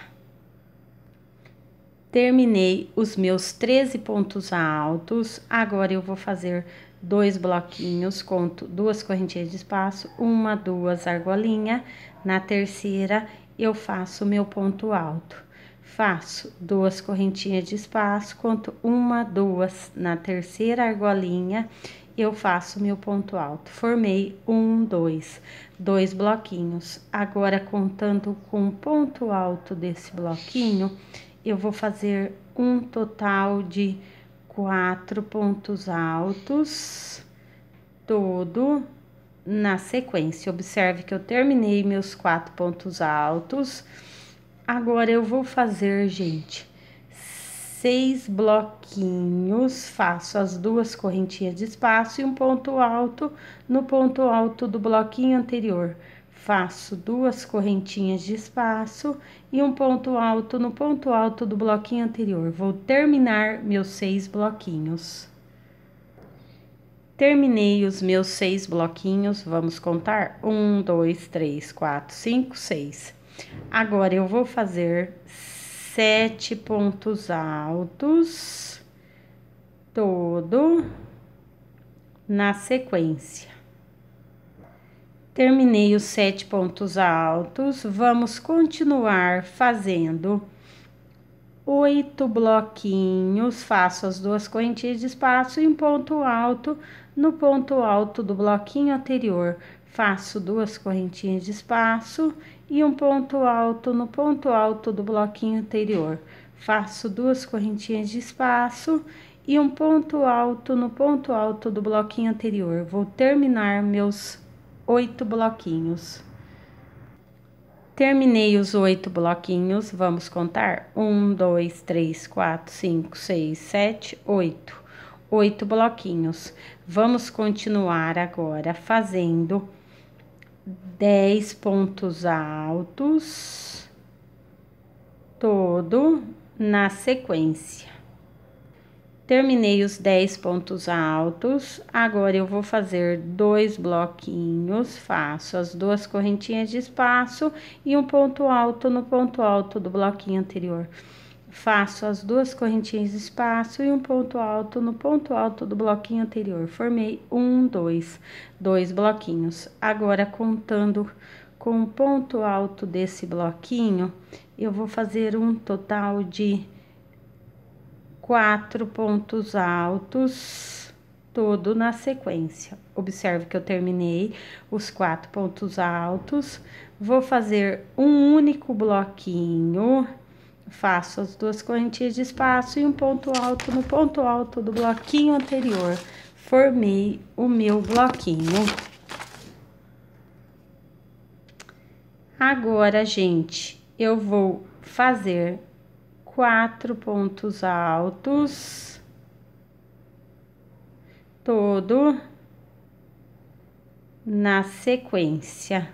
Terminei os meus 13 pontos altos, agora eu vou fazer dois bloquinhos, conto duas correntinhas de espaço, uma, duas argolinha. Na terceira, eu faço meu ponto alto. Faço duas correntinhas de espaço, conto uma, duas. Na terceira argolinha, eu faço meu ponto alto. Formei um, dois, dois bloquinhos. Agora, contando com o ponto alto desse bloquinho, eu vou fazer um total de quatro pontos altos, todo na sequência. Observe que eu terminei meus quatro pontos altos. Agora eu vou fazer, gente, seis bloquinhos, faço as duas correntinhas de espaço e um ponto alto no ponto alto do bloquinho anterior. Faço duas correntinhas de espaço e um ponto alto no ponto alto do bloquinho anterior. Vou terminar meus seis bloquinhos. Terminei os meus seis bloquinhos, vamos contar? Um, dois, três, quatro, cinco, seis. Agora, eu vou fazer sete pontos altos, todo na sequência. Terminei os sete pontos altos. Vamos continuar fazendo oito bloquinhos. Faço as duas correntinhas de espaço e um ponto alto no ponto alto do bloquinho anterior. Faço duas correntinhas de espaço e um ponto alto no ponto alto do bloquinho anterior. Faço duas correntinhas de espaço e um ponto alto no ponto alto do bloquinho anterior. Vou terminar meus oito bloquinhos. Terminei os oito bloquinhos, vamos contar: um, dois, três, quatro, cinco, seis, sete, oito. Oito bloquinhos. Vamos continuar agora fazendo dez pontos altos, todo na sequência. Terminei os 10 pontos altos, agora eu vou fazer dois bloquinhos, faço as duas correntinhas de espaço e um ponto alto no ponto alto do bloquinho anterior. Faço as duas correntinhas de espaço e um ponto alto no ponto alto do bloquinho anterior. Formei um, dois, dois bloquinhos. Agora, contando com o ponto alto desse bloquinho, eu vou fazer um total de quatro pontos altos, todo na sequência. Observe que eu terminei os quatro pontos altos, vou fazer um único bloquinho, faço as duas correntinhas de espaço e um ponto alto no ponto alto do bloquinho anterior. Formei o meu bloquinho. Agora, gente, eu vou fazer quatro pontos altos, todo na sequência.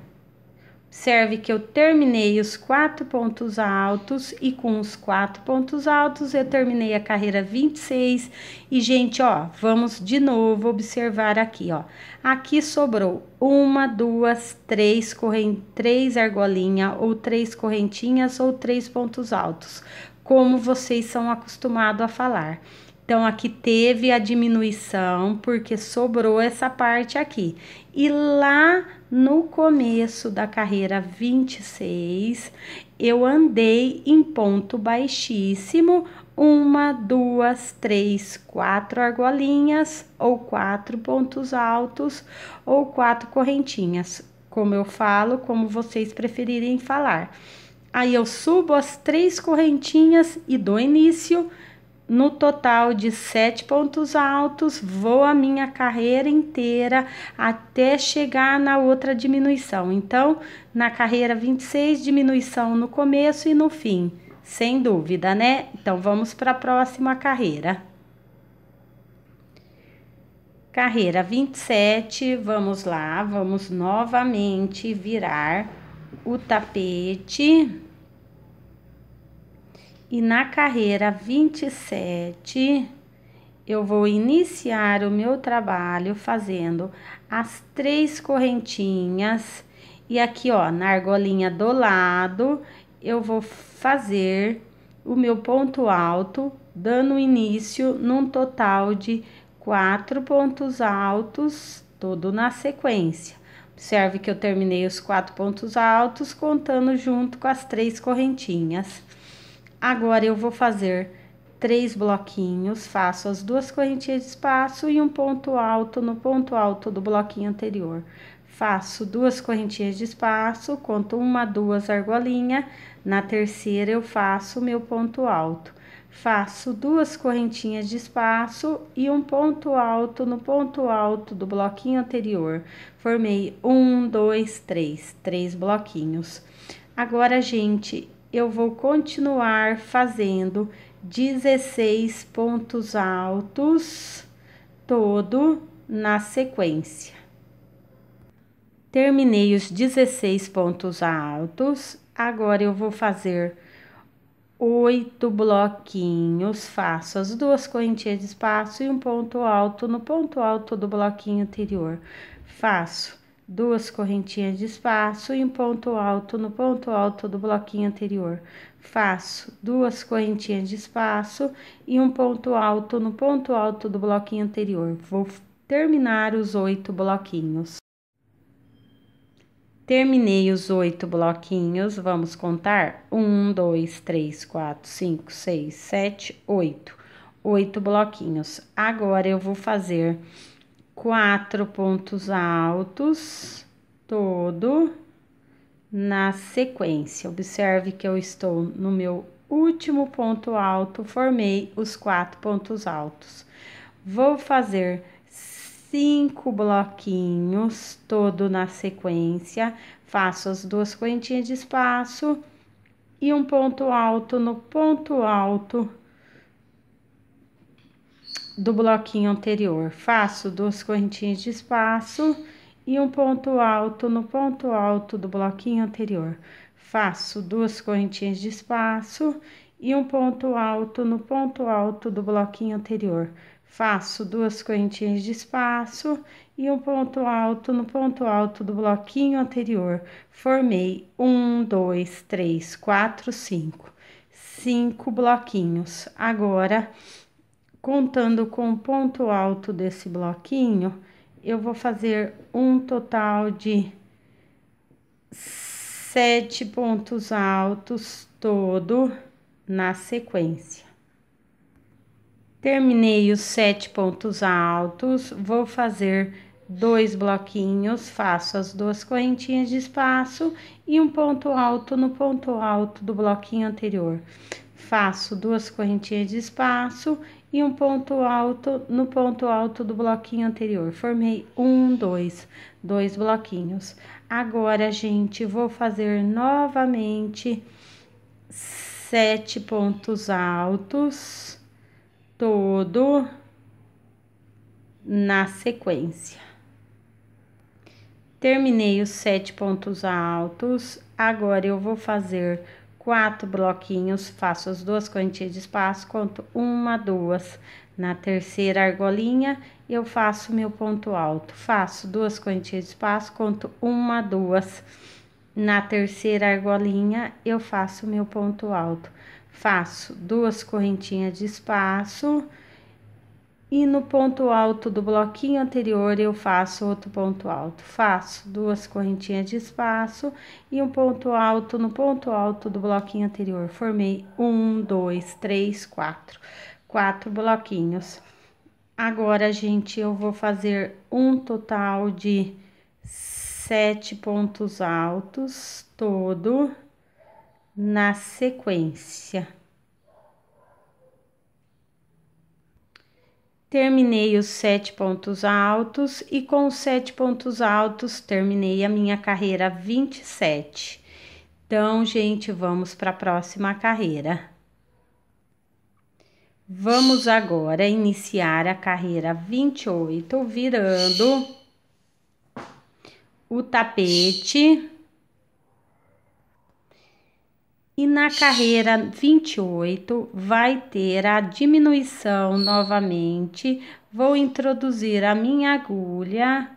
Observe que eu terminei os quatro pontos altos e com os quatro pontos altos eu terminei a carreira 26. E, gente, ó, vamos de novo observar aqui, ó. Aqui sobrou uma, duas, três, corrente, três argolinha ou três correntinhas ou três pontos altos como vocês são acostumados a falar. Então, aqui teve a diminuição, porque sobrou essa parte aqui. E lá no começo da carreira 26, eu andei em ponto baixíssimo, uma, duas, três, quatro argolinhas, ou quatro pontos altos, ou quatro correntinhas. Como eu falo, como vocês preferirem falar. Aí eu subo as três correntinhas e dou início. No total de sete pontos altos, vou a minha carreira inteira até chegar na outra diminuição. Então, na carreira 26, diminuição no começo e no fim, sem dúvida, né? Então, vamos para a próxima carreira. Carreira 27, vamos lá, vamos novamente virar o tapete. E na carreira 27, eu vou iniciar o meu trabalho fazendo as três correntinhas. E aqui, ó, na argolinha do lado, eu vou fazer o meu ponto alto, dando início num total de quatro pontos altos, todo na sequência. Observe que eu terminei os quatro pontos altos contando junto com as três correntinhas. Agora eu vou fazer três bloquinhos, faço as duas correntinhas de espaço e um ponto alto no ponto alto do bloquinho anterior. Faço duas correntinhas de espaço, conto uma, duas argolinha, na terceira eu faço meu ponto alto. Faço duas correntinhas de espaço e um ponto alto no ponto alto do bloquinho anterior. Formei um, dois, três, três bloquinhos. Agora, gente, eu vou continuar fazendo 16 pontos altos todo na sequência. Terminei os 16 pontos altos, agora eu vou fazer oito bloquinhos, faço as duas correntinhas de espaço e um ponto alto no ponto alto do bloquinho anterior. Faço duas correntinhas de espaço e um ponto alto no ponto alto do bloquinho anterior. Faço duas correntinhas de espaço e um ponto alto no ponto alto do bloquinho anterior. Vou terminar os oito bloquinhos. Terminei os oito bloquinhos, vamos contar? Um, dois, três, quatro, cinco, seis, sete, oito. Oito bloquinhos. Agora eu vou fazer quatro pontos altos, todo na sequência. Observe que eu estou no meu último ponto alto, formei os quatro pontos altos. Vou fazer cinco bloquinhos, todo na sequência, faço as duas correntinhas de espaço e um ponto alto no ponto alto do bloquinho anterior. Faço duas correntinhas de espaço e um ponto alto no ponto alto do bloquinho anterior. Faço duas correntinhas de espaço e um ponto alto no ponto alto do bloquinho anterior. Faço duas correntinhas de espaço e um ponto alto no ponto alto do bloquinho anterior. Formei um, dois, três, quatro, cinco. Cinco bloquinhos. Agora, contando com o ponto alto desse bloquinho, eu vou fazer um total de sete pontos altos todo na sequência. Terminei os sete pontos altos, vou fazer dois bloquinhos, faço as duas correntinhas de espaço e um ponto alto no ponto alto do bloquinho anterior. Faço duas correntinhas de espaço e um ponto alto no ponto alto do bloquinho anterior. Formei um, dois, dois bloquinhos. Agora, gente, vou fazer novamente sete pontos altos todo na sequência. Terminei os sete pontos altos, agora eu vou fazer quatro bloquinhos, faço as duas quantias de espaço, conto uma, duas. Na terceira argolinha, eu faço meu ponto alto, faço duas quantias de espaço, conto uma, duas. Na terceira argolinha, eu faço meu ponto alto, faço duas correntinhas de espaço e no ponto alto do bloquinho anterior eu faço outro ponto alto, faço duas correntinhas de espaço e um ponto alto no ponto alto do bloquinho anterior, formei um, dois, três, quatro, quatro bloquinhos. Agora, gente, eu vou fazer um total de sete pontos altos todo na sequência. Terminei os sete pontos altos e com os sete pontos altos terminei a minha carreira 27. Então, gente, vamos para a próxima carreira. Vamos agora iniciar a carreira 28 virando o tapete e na carreira 28 vai ter a diminuição novamente. Vou introduzir a minha agulha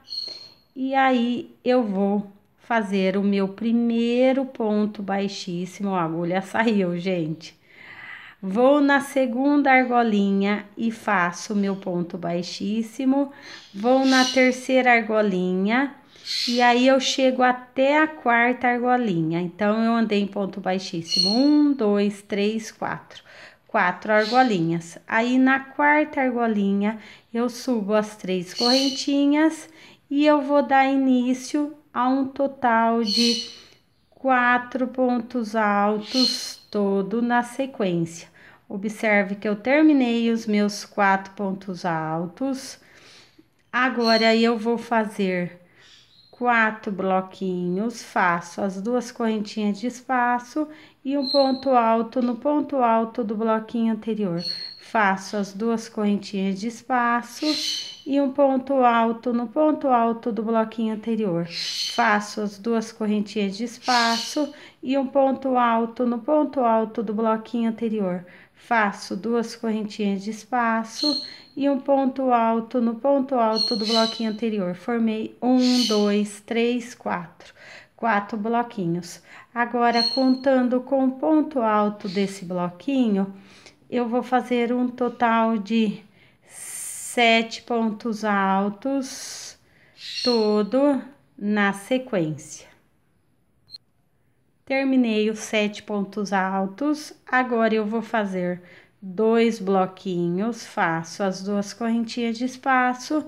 e aí eu vou fazer o meu primeiro ponto baixíssimo. A agulha saiu, gente. Vou na segunda argolinha e faço meu ponto baixíssimo. Vou na terceira argolinha e aí eu chego até a quarta argolinha. Então eu andei em ponto baixíssimo. Um, dois, três, quatro. Quatro argolinhas. Aí na quarta argolinha eu subo as três correntinhas e eu vou dar início a um total de quatro pontos altos todo na sequência. Observe que eu terminei os meus quatro pontos altos. Agora eu vou fazer quatro bloquinhos, faço as duas correntinhas de espaço e um ponto alto no ponto alto do bloquinho anterior. Faço as duas correntinhas de espaço e um ponto alto no ponto alto do bloquinho anterior. Faço as duas correntinhas de espaço e um ponto alto no ponto alto do bloquinho anterior. Faço duas correntinhas de espaço e um ponto alto no ponto alto do bloquinho anterior. Formei um, dois, três, quatro. Quatro bloquinhos. Agora, contando com o ponto alto desse bloquinho, eu vou fazer um total de sete pontos altos, tudo na sequência. Terminei os sete pontos altos, agora eu vou fazer dois bloquinhos, faço as duas correntinhas de espaço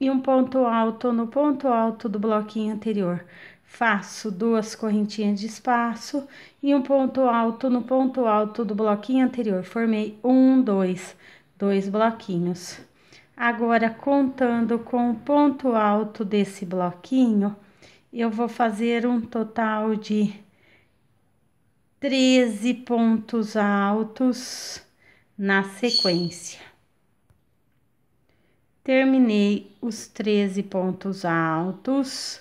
e um ponto alto no ponto alto do bloquinho anterior. Faço duas correntinhas de espaço e um ponto alto no ponto alto do bloquinho anterior. Formei um, dois, dois bloquinhos. Agora, contando com o ponto alto desse bloquinho, eu vou fazer um total de 13 pontos altos na sequência. Terminei os 13 pontos altos.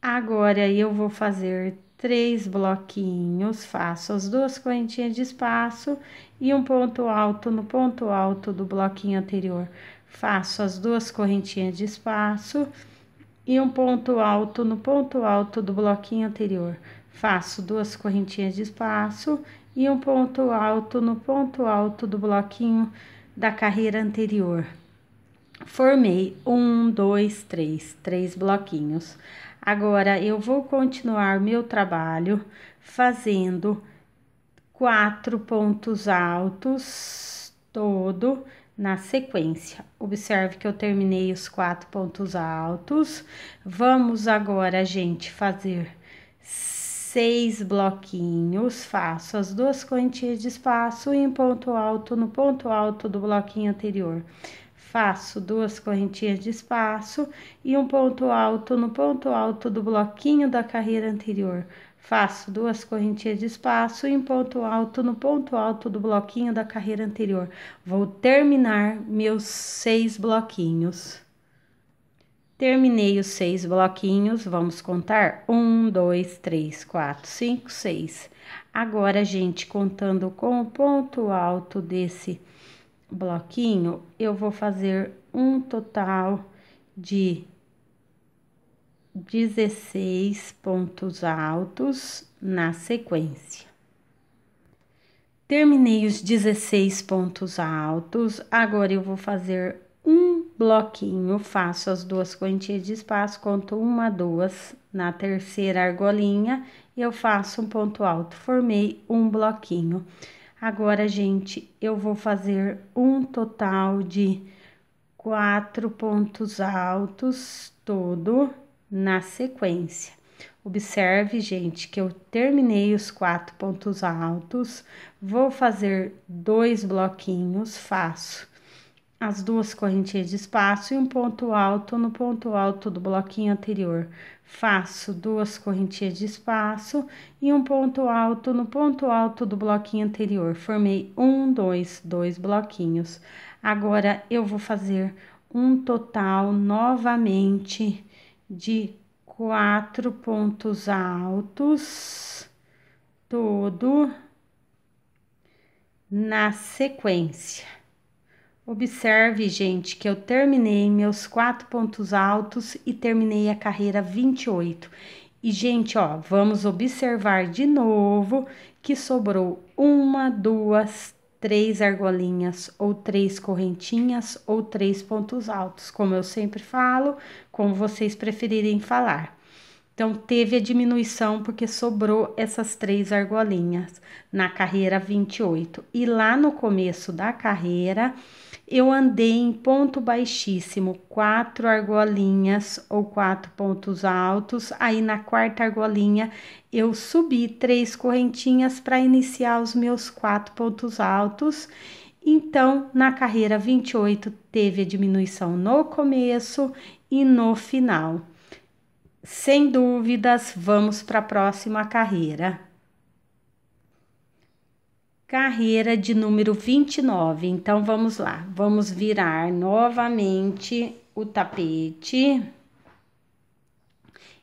Agora eu vou fazer três bloquinhos, faço as duas correntinhas de espaço e um ponto alto no ponto alto do bloquinho anterior. Faço as duas correntinhas de espaço e um ponto alto no ponto alto do bloquinho anterior. Faço duas correntinhas de espaço e um ponto alto no ponto alto do bloquinho da carreira anterior. Formei um, dois, três, três bloquinhos. Agora eu vou continuar meu trabalho fazendo quatro pontos altos todo na sequência. Observe que eu terminei os quatro pontos altos. Vamos agora, gente, fazer seis bloquinhos. Faço as duas quantias de espaço em ponto alto no ponto alto do bloquinho anterior. Faço duas correntinhas de espaço e um ponto alto no ponto alto do bloquinho da carreira anterior Faço duas correntinhas de espaço em ponto alto no ponto alto do bloquinho da carreira anterior. Vou terminar meus seis bloquinhos. Terminei os seis bloquinhos, vamos contar? Um, dois, três, quatro, cinco, seis. Agora, gente, contando com o ponto alto desse bloquinho, eu vou fazer um total de 16 pontos altos na sequência. Terminei os 16 pontos altos, agora eu vou fazer um bloquinho, faço as duas quantias de espaço, conto uma, duas, na terceira argolinha, eu faço um ponto alto, formei um bloquinho. Agora, gente, eu vou fazer um total de quatro pontos altos todo na sequência. Observe, gente, que eu terminei os quatro pontos altos, vou fazer dois bloquinhos, faço as duas correntinhas de espaço e um ponto alto no ponto alto do bloquinho anterior. Faço duas correntinhas de espaço e um ponto alto no ponto alto do bloquinho anterior. Formei um, dois, dois bloquinhos. Agora, eu vou fazer um total novamente de quatro pontos altos, todo na sequência. Observe, gente, que eu terminei meus quatro pontos altos e terminei a carreira 28. E, gente, ó, vamos observar de novo que sobrou uma, duas, três argolinhas ou três correntinhas ou três pontos altos, como eu sempre falo, como vocês preferirem falar. Então, teve a diminuição porque sobrou essas três argolinhas na carreira 28. E lá no começo da carreira, eu andei em ponto baixíssimo, quatro argolinhas ou quatro pontos altos. Aí na quarta argolinha eu subi três correntinhas para iniciar os meus quatro pontos altos. Então, na carreira 28 teve a diminuição no começo e no final. Sem dúvidas, vamos para a próxima carreira carreira de número 29. Então vamos lá, vamos virar novamente o tapete.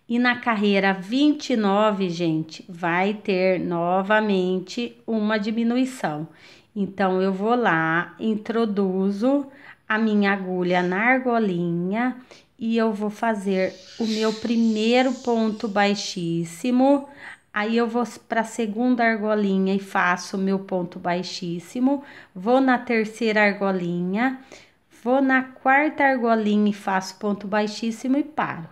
E na carreira 29, gente, vai ter novamente uma diminuição. Então eu vou lá, introduzo a minha agulha na argolinha e eu vou fazer o meu primeiro ponto baixíssimo Aí eu vou para a segunda argolinha e faço meu ponto baixíssimo, vou na terceira argolinha, vou na quarta argolinha e faço ponto baixíssimo e paro.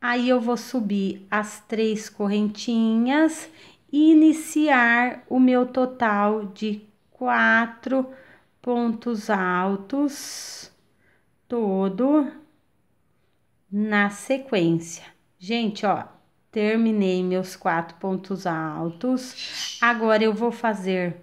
Aí eu vou subir as três correntinhas e iniciar o meu total de quatro pontos altos todo na sequência. Gente, ó, Terminei meus quatro pontos altos. Agora eu vou fazer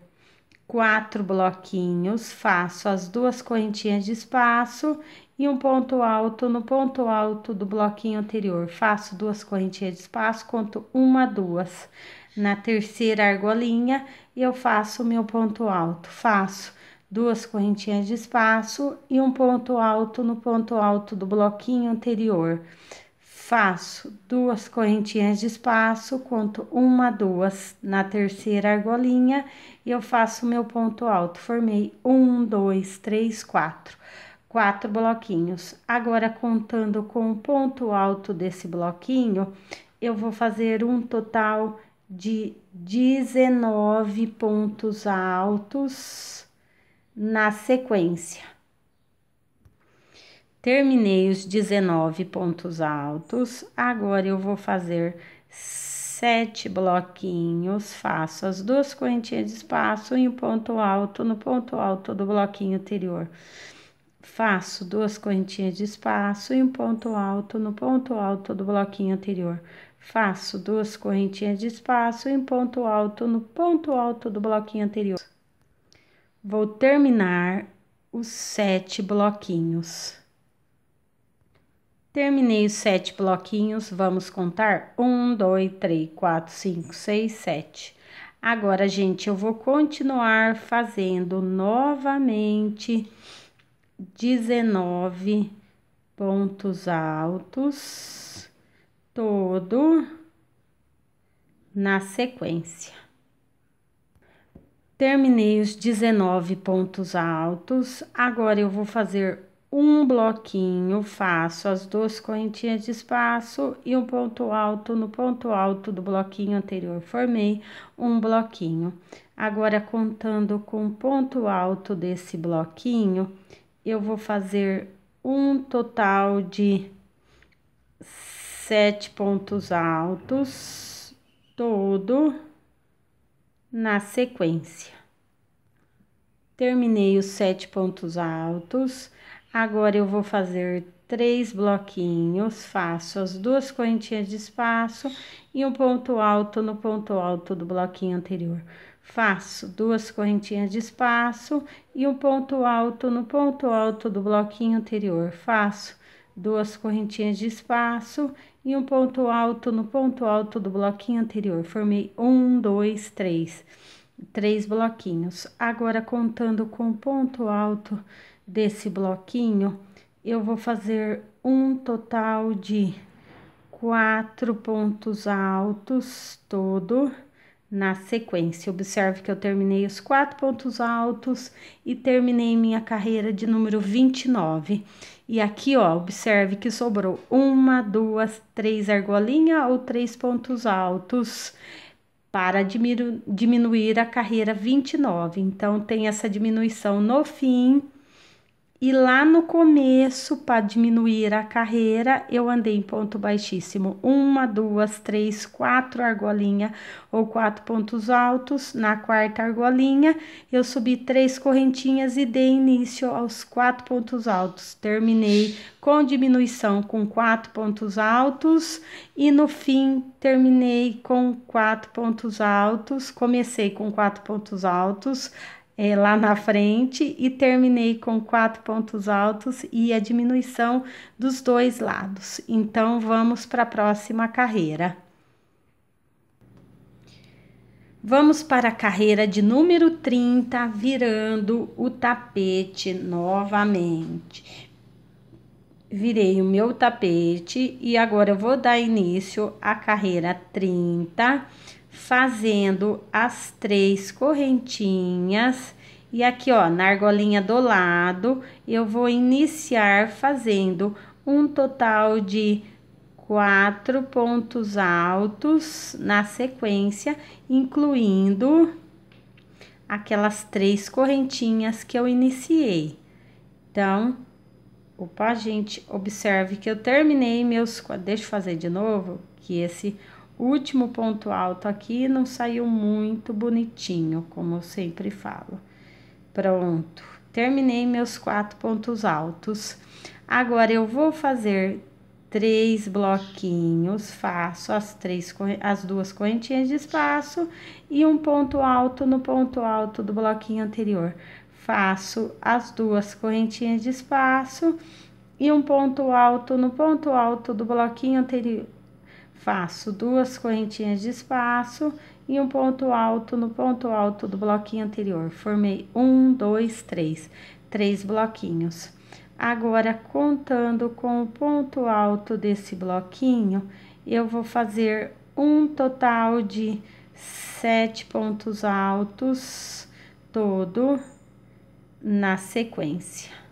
quatro bloquinhos, faço as duas correntinhas de espaço e um ponto alto no ponto alto do bloquinho anterior. Faço duas correntinhas de espaço, conto uma, duas. Na terceira argolinha, eu faço o meu ponto alto. Faço duas correntinhas de espaço e um ponto alto no ponto alto do bloquinho anterior. Faço duas correntinhas de espaço, conto uma, duas na terceira argolinha e eu faço meu ponto alto. Formei um, dois, três, quatro, quatro bloquinhos. Agora, contando com o ponto alto desse bloquinho, eu vou fazer um total de 19 pontos altos na sequência. Terminei os 19 pontos altos, agora eu vou fazer sete bloquinhos, faço as duas correntinhas de espaço e um ponto alto no ponto alto do bloquinho anterior. Faço duas correntinhas de espaço e um ponto alto no ponto alto do bloquinho anterior. Faço duas correntinhas de espaço e um ponto alto no ponto alto do bloquinho anterior. Vou terminar os sete bloquinhos. Terminei os sete bloquinhos, vamos contar? Um, dois, três, quatro, cinco, seis, sete. Agora, gente, eu vou continuar fazendo novamente 19 pontos altos, todo na sequência. Terminei os 19 pontos altos, agora eu vou fazer um bloquinho, faço as duas correntinhas de espaço e um ponto alto no ponto alto do bloquinho anterior, formei um bloquinho. Agora, contando com o ponto alto desse bloquinho, eu vou fazer um total de sete pontos altos, todo na sequência. Terminei os sete pontos altos. Agora eu vou fazer três bloquinhos, faço as duas correntinhas de espaço e um ponto alto no ponto alto do bloquinho anterior. Faço duas correntinhas de espaço e um ponto alto no ponto alto do bloquinho anterior. Faço duas correntinhas de espaço e um ponto alto no ponto alto do bloquinho anterior. Formei um, dois, três, três bloquinhos. Agora, contando com ponto alto desse bloquinho, eu vou fazer um total de quatro pontos altos todo na sequência. Observe que eu terminei os quatro pontos altos e terminei minha carreira de número 29. E aqui, ó, observe que sobrou uma, duas, três argolinha ou três pontos altos para diminuir a carreira 29. Então, tem essa diminuição no fim e lá no começo, para diminuir a carreira, eu andei em ponto baixíssimo. Uma, duas, três, quatro argolinha ou quatro pontos altos. Na quarta argolinha, eu subi três correntinhas e dei início aos quatro pontos altos. Terminei com diminuição com quatro pontos altos e no fim terminei com quatro pontos altos. Comecei com quatro pontos altos é, lá na frente e terminei com quatro pontos altos e a diminuição dos dois lados. Então, vamos para a próxima carreira. Vamos para a carreira de número 30, virando o tapete novamente. Virei o meu tapete e agora eu vou dar início à carreira 30 fazendo as três correntinhas e aqui ó na argolinha do lado eu vou iniciar fazendo um total de quatro pontos altos na sequência incluindo aquelas três correntinhas que eu iniciei então opa gente observe que eu terminei meus deixa eu fazer de novo que esse último ponto alto aqui não saiu muito bonitinho, como eu sempre falo. Pronto, terminei meus quatro pontos altos. Agora, eu vou fazer três bloquinhos, faço as, três, as duas correntinhas de espaço e um ponto alto no ponto alto do bloquinho anterior. Faço as duas correntinhas de espaço e um ponto alto no ponto alto do bloquinho anterior Faço duas correntinhas de espaço e um ponto alto no ponto alto do bloquinho anterior. Formei um, dois, três, três bloquinhos. Agora, contando com o ponto alto desse bloquinho, eu vou fazer um total de sete pontos altos todo na sequência.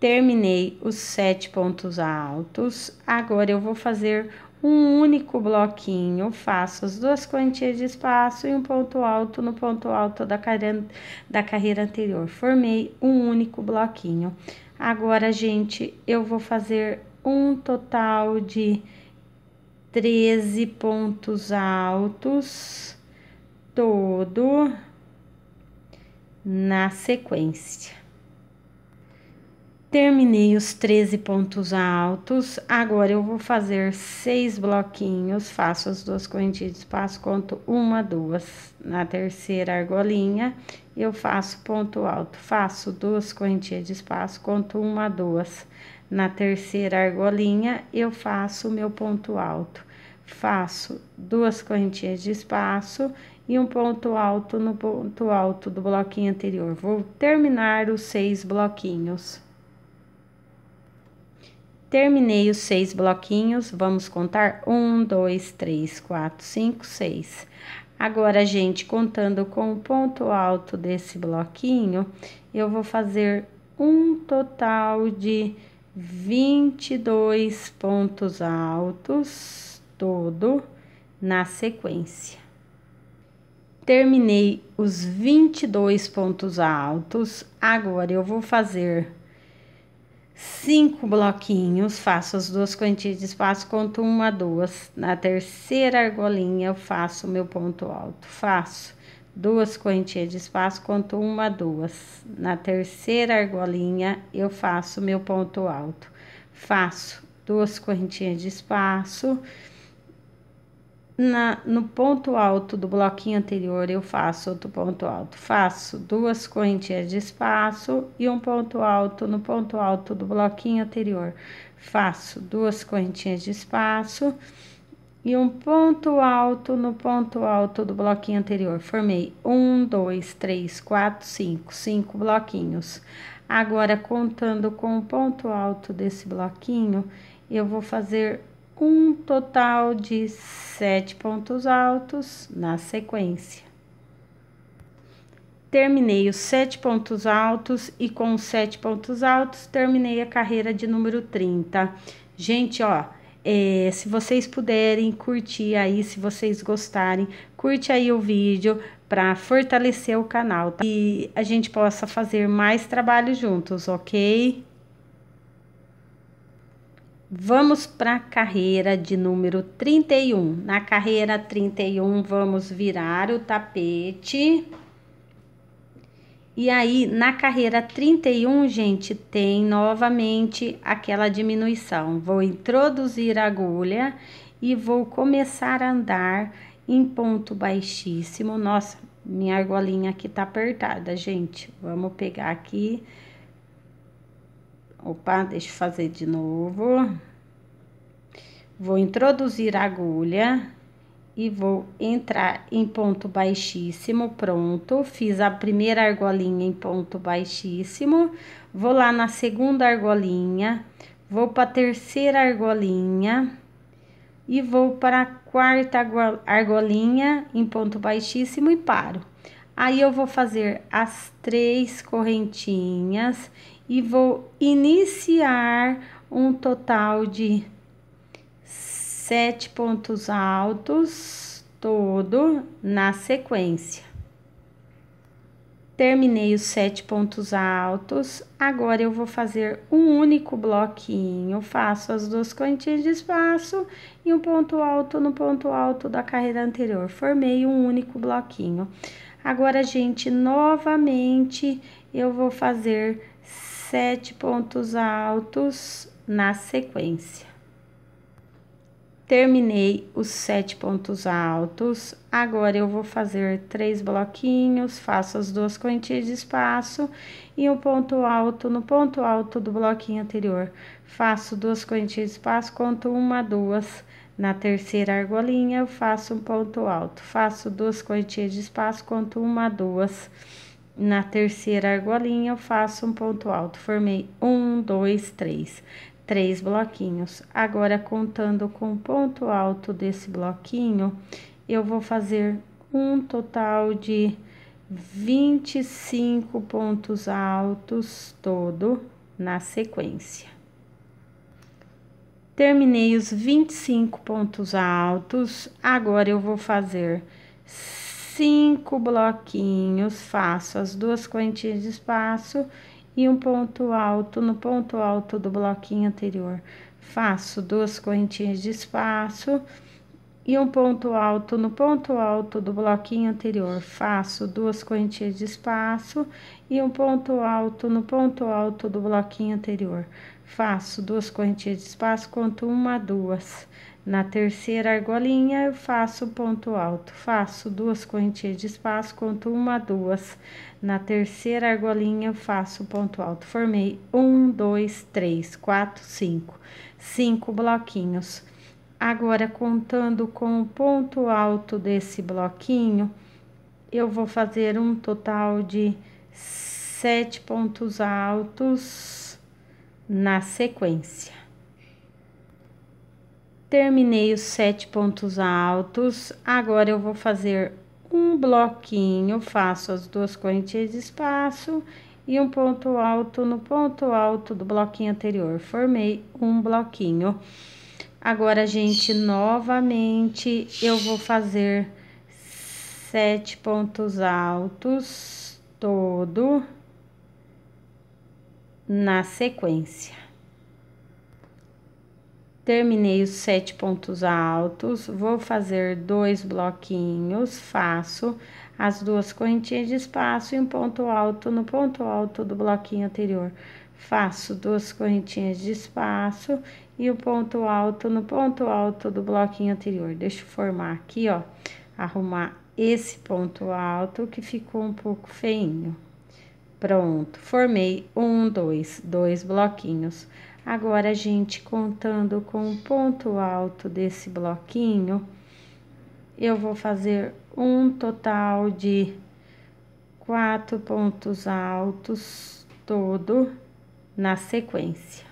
Terminei os sete pontos altos. Agora eu vou fazer um único bloquinho, faço as duas quantias de espaço e um ponto alto no ponto alto da carreira, da carreira anterior. Formei um único bloquinho. Agora, gente, eu vou fazer um total de 13 pontos altos todo na sequência. Terminei os 13 pontos altos, agora eu vou fazer seis bloquinhos, faço as duas correntinhas de espaço, conto uma, duas. Na terceira argolinha, eu faço ponto alto, faço duas correntinhas de espaço, conto uma, duas. Na terceira argolinha, eu faço o meu ponto alto, faço duas correntinhas de espaço e um ponto alto no ponto alto do bloquinho anterior. Vou terminar os seis bloquinhos. Terminei os seis bloquinhos, vamos contar um, dois, três, quatro, cinco, seis. Agora, gente, contando com o ponto alto desse bloquinho, eu vou fazer um total de 22 pontos altos, todo na sequência. Terminei os 22 pontos altos, agora eu vou fazer cinco bloquinhos, faço as duas quantias de espaço, conto uma, duas. Na terceira argolinha, eu faço meu ponto alto, faço duas quantias de espaço, conto uma, duas. Na terceira argolinha, eu faço meu ponto alto, faço duas correntinhas de espaço na, no ponto alto do bloquinho anterior, eu faço outro ponto alto, faço duas correntinhas de espaço e um ponto alto no ponto alto do bloquinho anterior, faço duas correntinhas de espaço e um ponto alto no ponto alto do bloquinho anterior. Formei um, dois, três, quatro, cinco, cinco bloquinhos. Agora, contando com o ponto alto desse bloquinho, eu vou fazer um total de sete pontos altos na sequência. Terminei os sete pontos altos e com os sete pontos altos terminei a carreira de número 30. Gente, ó, é, se vocês puderem curtir aí, se vocês gostarem, curte aí o vídeo para fortalecer o canal tá? e a gente possa fazer mais trabalho juntos, ok? Vamos para a carreira de número 31. Na carreira 31, vamos virar o tapete. E aí, na carreira 31, gente, tem novamente aquela diminuição. Vou introduzir a agulha e vou começar a andar em ponto baixíssimo. Nossa, minha argolinha aqui tá apertada, gente. Vamos pegar aqui Opa, deixa eu fazer de novo. Vou introduzir a agulha e vou entrar em ponto baixíssimo, pronto. Fiz a primeira argolinha em ponto baixíssimo, vou lá na segunda argolinha, vou para a terceira argolinha e vou para a quarta argolinha em ponto baixíssimo e paro. Aí eu vou fazer as três correntinhas e vou iniciar um total de sete pontos altos todo na sequência. Terminei os sete pontos altos, agora eu vou fazer um único bloquinho, faço as duas quantias de espaço e um ponto alto no ponto alto da carreira anterior, formei um único bloquinho. Agora, gente, novamente eu vou fazer sete pontos altos na sequência. Terminei os sete pontos altos, agora eu vou fazer três bloquinhos, faço as duas correntinhas de espaço e um ponto alto no ponto alto do bloquinho anterior. Faço duas correntinhas de espaço, conto uma, duas. Na terceira argolinha eu faço um ponto alto, faço duas correntinhas de espaço, conto uma, duas na terceira argolinha, eu faço um ponto alto. Formei um, dois, três. Três bloquinhos. Agora, contando com o ponto alto desse bloquinho, eu vou fazer um total de 25 pontos altos todo na sequência. Terminei os 25 pontos altos, agora eu vou fazer cinco bloquinhos, faço as duas correntinhas de espaço e um ponto alto no ponto alto do bloquinho anterior. Faço duas correntinhas de espaço e um ponto alto no ponto alto do bloquinho anterior. Faço duas correntinhas de espaço e um ponto alto no ponto alto do bloquinho anterior. Faço duas correntinhas de espaço, conto uma, duas na terceira argolinha, eu faço ponto alto, faço duas correntinhas de espaço, conto uma, duas. Na terceira argolinha, eu faço ponto alto, formei um, dois, três, quatro, cinco, cinco bloquinhos. Agora, contando com o ponto alto desse bloquinho, eu vou fazer um total de sete pontos altos na sequência terminei os sete pontos altos, agora eu vou fazer um bloquinho, faço as duas correntinhas de espaço e um ponto alto no ponto alto do bloquinho anterior, formei um bloquinho. Agora, gente, novamente eu vou fazer sete pontos altos todo na sequência terminei os sete pontos altos, vou fazer dois bloquinhos, faço as duas correntinhas de espaço e um ponto alto no ponto alto do bloquinho anterior. Faço duas correntinhas de espaço e o um ponto alto no ponto alto do bloquinho anterior. Deixa eu formar aqui, ó, arrumar esse ponto alto que ficou um pouco feinho. Pronto, formei um, dois, dois bloquinhos Agora, gente, contando com o ponto alto desse bloquinho, eu vou fazer um total de quatro pontos altos todo na sequência.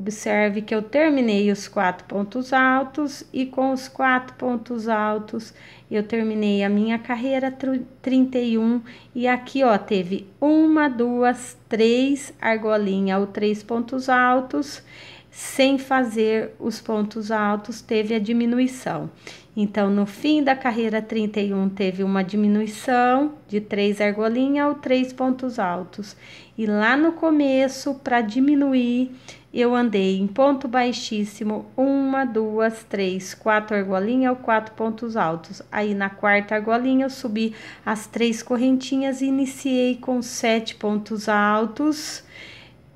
Observe que eu terminei os quatro pontos altos e com os quatro pontos altos eu terminei a minha carreira 31 e aqui ó teve uma, duas, três argolinha ou três pontos altos sem fazer os pontos altos teve a diminuição. Então no fim da carreira 31 teve uma diminuição de três argolinha ou três pontos altos e lá no começo para diminuir eu andei em ponto baixíssimo, uma, duas, três, quatro argolinha ou quatro pontos altos. Aí na quarta argolinha eu subi as três correntinhas e iniciei com sete pontos altos,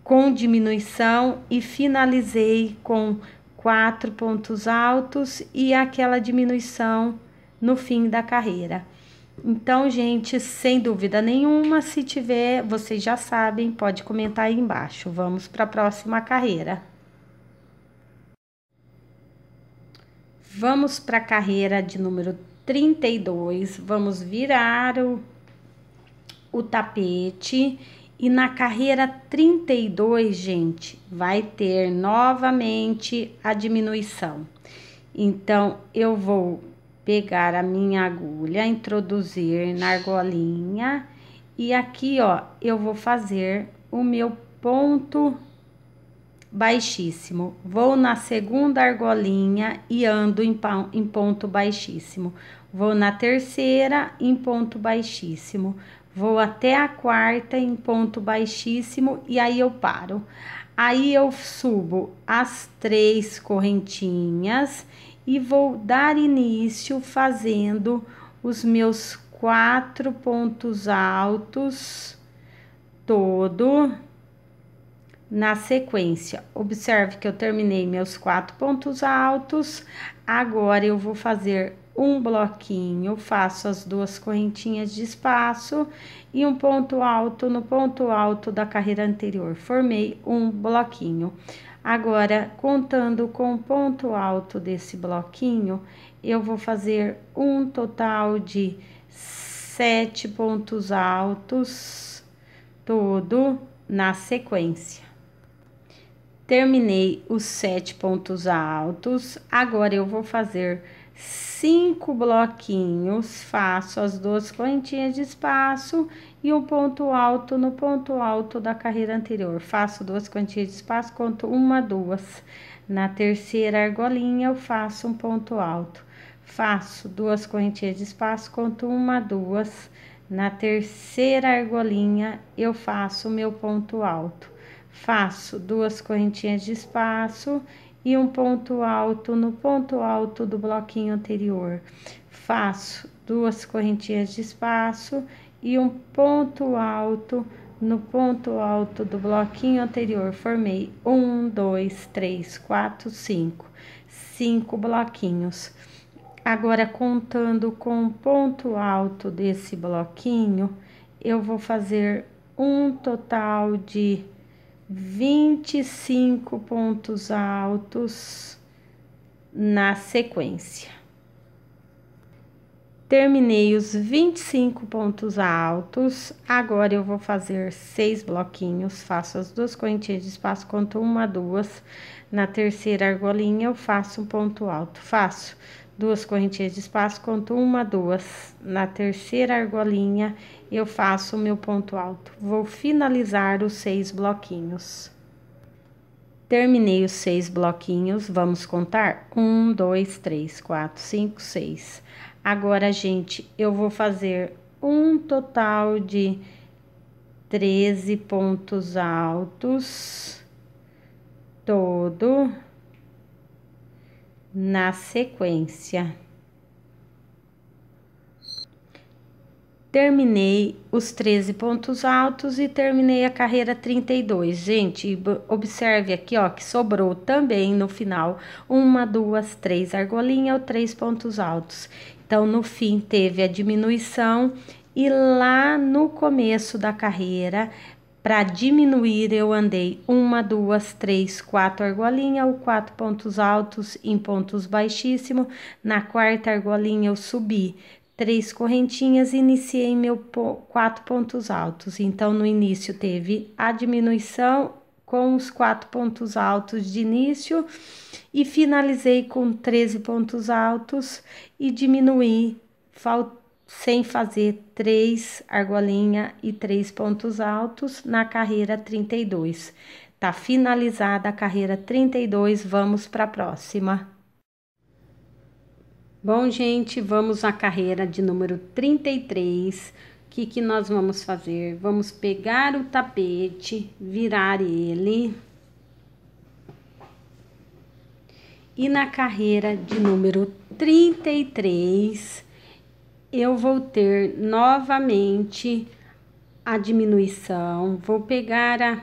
com diminuição e finalizei com quatro pontos altos e aquela diminuição no fim da carreira. Então, gente, sem dúvida nenhuma, se tiver, vocês já sabem, pode comentar aí embaixo. Vamos para a próxima carreira. Vamos para a carreira de número 32. Vamos virar o, o tapete. E na carreira 32, gente, vai ter novamente a diminuição. Então, eu vou pegar a minha agulha, introduzir na argolinha e aqui, ó, eu vou fazer o meu ponto baixíssimo. Vou na segunda argolinha e ando em, em ponto baixíssimo. Vou na terceira em ponto baixíssimo. Vou até a quarta em ponto baixíssimo e aí eu paro. Aí eu subo as três correntinhas e vou dar início fazendo os meus quatro pontos altos todo na sequência. Observe que eu terminei meus quatro pontos altos. Agora eu vou fazer um bloquinho, faço as duas correntinhas de espaço e um ponto alto no ponto alto da carreira anterior. Formei um bloquinho. Agora, contando com o ponto alto desse bloquinho, eu vou fazer um total de sete pontos altos, todo na sequência. Terminei os sete pontos altos, agora eu vou fazer cinco bloquinhos, faço as duas correntinhas de espaço e um ponto alto no ponto alto da carreira anterior. Faço duas correntinhas de espaço, conto uma, duas. Na terceira argolinha, eu faço um ponto alto. Faço duas correntinhas de espaço, conto uma, duas. Na terceira argolinha, eu faço o meu ponto alto. Faço duas correntinhas de espaço e um ponto alto no ponto alto do bloquinho anterior. Faço duas correntinhas de espaço e um ponto alto no ponto alto do bloquinho anterior. Formei um, dois, três, quatro, cinco, cinco bloquinhos. Agora, contando com o ponto alto desse bloquinho, eu vou fazer um total de 25 pontos altos na sequência. Terminei os 25 pontos altos. Agora eu vou fazer seis bloquinhos. Faço as duas correntinhas de espaço, conto uma, duas. Na terceira argolinha, eu faço um ponto alto. Faço duas correntinhas de espaço, conto uma, duas. Na terceira argolinha, eu eu faço o meu ponto alto. Vou finalizar os seis bloquinhos. Terminei os seis bloquinhos, vamos contar? Um, dois, três, quatro, cinco, seis. Agora, gente, eu vou fazer um total de 13 pontos altos, todo na sequência. Terminei os 13 pontos altos e terminei a carreira 32. Gente, observe aqui, ó, que sobrou também no final uma, duas, três argolinhas ou três pontos altos. Então, no fim, teve a diminuição e lá no começo da carreira, para diminuir, eu andei uma, duas, três, quatro argolinhas ou quatro pontos altos em pontos baixíssimo. Na quarta argolinha, eu subi três correntinhas e iniciei meu quatro pontos altos. Então, no início teve a diminuição com os quatro pontos altos de início e finalizei com 13 pontos altos e diminuí sem fazer três argolinha e três pontos altos na carreira 32. Tá finalizada a carreira 32, vamos para a próxima. Bom, gente, vamos à carreira de número 33. O que, que nós vamos fazer? Vamos pegar o tapete, virar ele. E na carreira de número 33, eu vou ter novamente a diminuição. Vou pegar a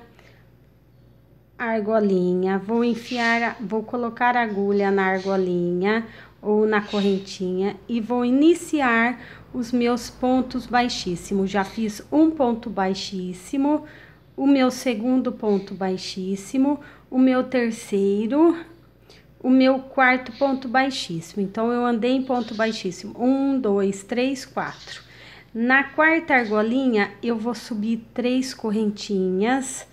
argolinha, vou enfiar, vou colocar a agulha na argolinha ou na correntinha e vou iniciar os meus pontos baixíssimos. Já fiz um ponto baixíssimo, o meu segundo ponto baixíssimo, o meu terceiro, o meu quarto ponto baixíssimo. Então, eu andei em ponto baixíssimo. Um, dois, três, quatro. Na quarta argolinha, eu vou subir três correntinhas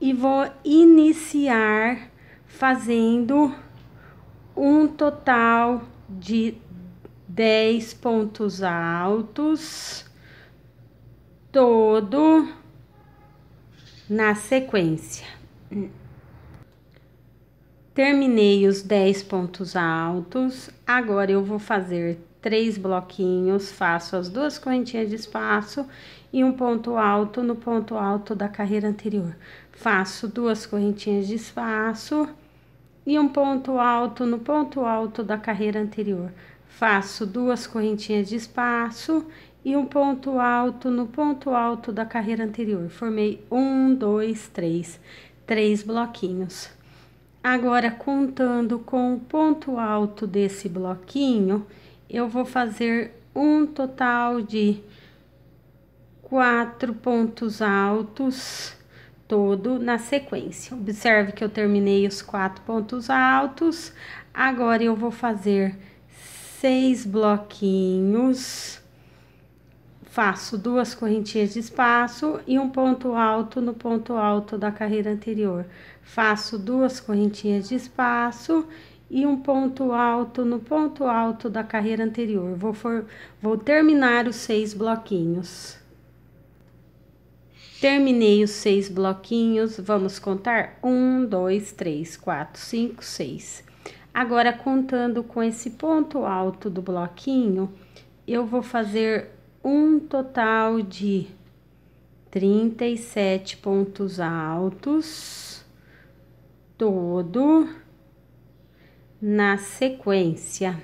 e vou iniciar fazendo um total de 10 pontos altos, todo na sequência. Terminei os 10 pontos altos, agora eu vou fazer três bloquinhos, faço as duas correntinhas de espaço e um ponto alto no ponto alto da carreira anterior. Faço duas correntinhas de espaço e um ponto alto no ponto alto da carreira anterior. Faço duas correntinhas de espaço e um ponto alto no ponto alto da carreira anterior. Formei um, dois, três, três bloquinhos. Agora, contando com o ponto alto desse bloquinho, eu vou fazer um total de quatro pontos altos todo na sequência. Observe que eu terminei os quatro pontos altos. Agora eu vou fazer seis bloquinhos. Faço duas correntinhas de espaço e um ponto alto no ponto alto da carreira anterior. Faço duas correntinhas de espaço e um ponto alto no ponto alto da carreira anterior. Vou, for, vou terminar os seis bloquinhos. Terminei os seis bloquinhos, vamos contar? Um, dois, três, quatro, cinco, seis. Agora, contando com esse ponto alto do bloquinho, eu vou fazer um total de 37 pontos altos, todo na sequência.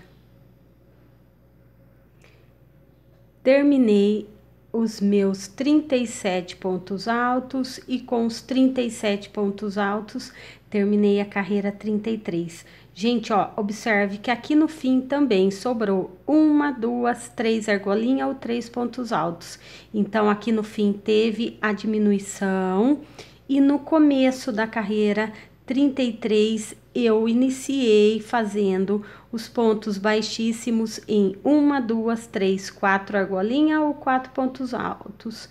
Terminei os meus 37 pontos altos e com os 37 pontos altos terminei a carreira 33. Gente, ó, observe que aqui no fim também sobrou uma, duas, três argolinhas ou três pontos altos. Então, aqui no fim teve a diminuição e no começo da carreira 33 eu iniciei fazendo os pontos baixíssimos em uma, duas, três, quatro argolinha ou quatro pontos altos.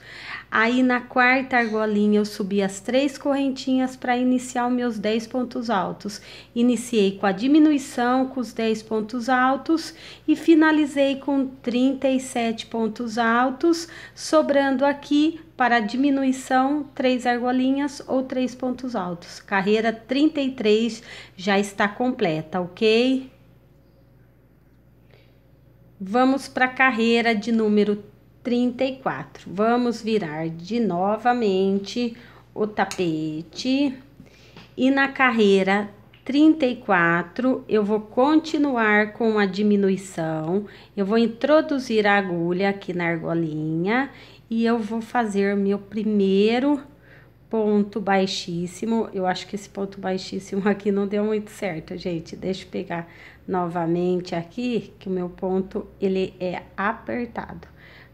Aí na quarta argolinha eu subi as três correntinhas para iniciar os meus dez pontos altos. Iniciei com a diminuição com os dez pontos altos e finalizei com 37 pontos altos, sobrando aqui para a diminuição, três argolinhas ou três pontos altos. Carreira 33 já está completa, ok? Vamos para a carreira de número 34. Vamos virar de novamente o tapete. E na carreira 34, eu vou continuar com a diminuição. Eu vou introduzir a agulha aqui na argolinha e eu vou fazer meu primeiro ponto baixíssimo. Eu acho que esse ponto baixíssimo (laughs) aqui não deu muito certo, gente. Deixa eu pegar novamente aqui que o meu ponto ele é apertado.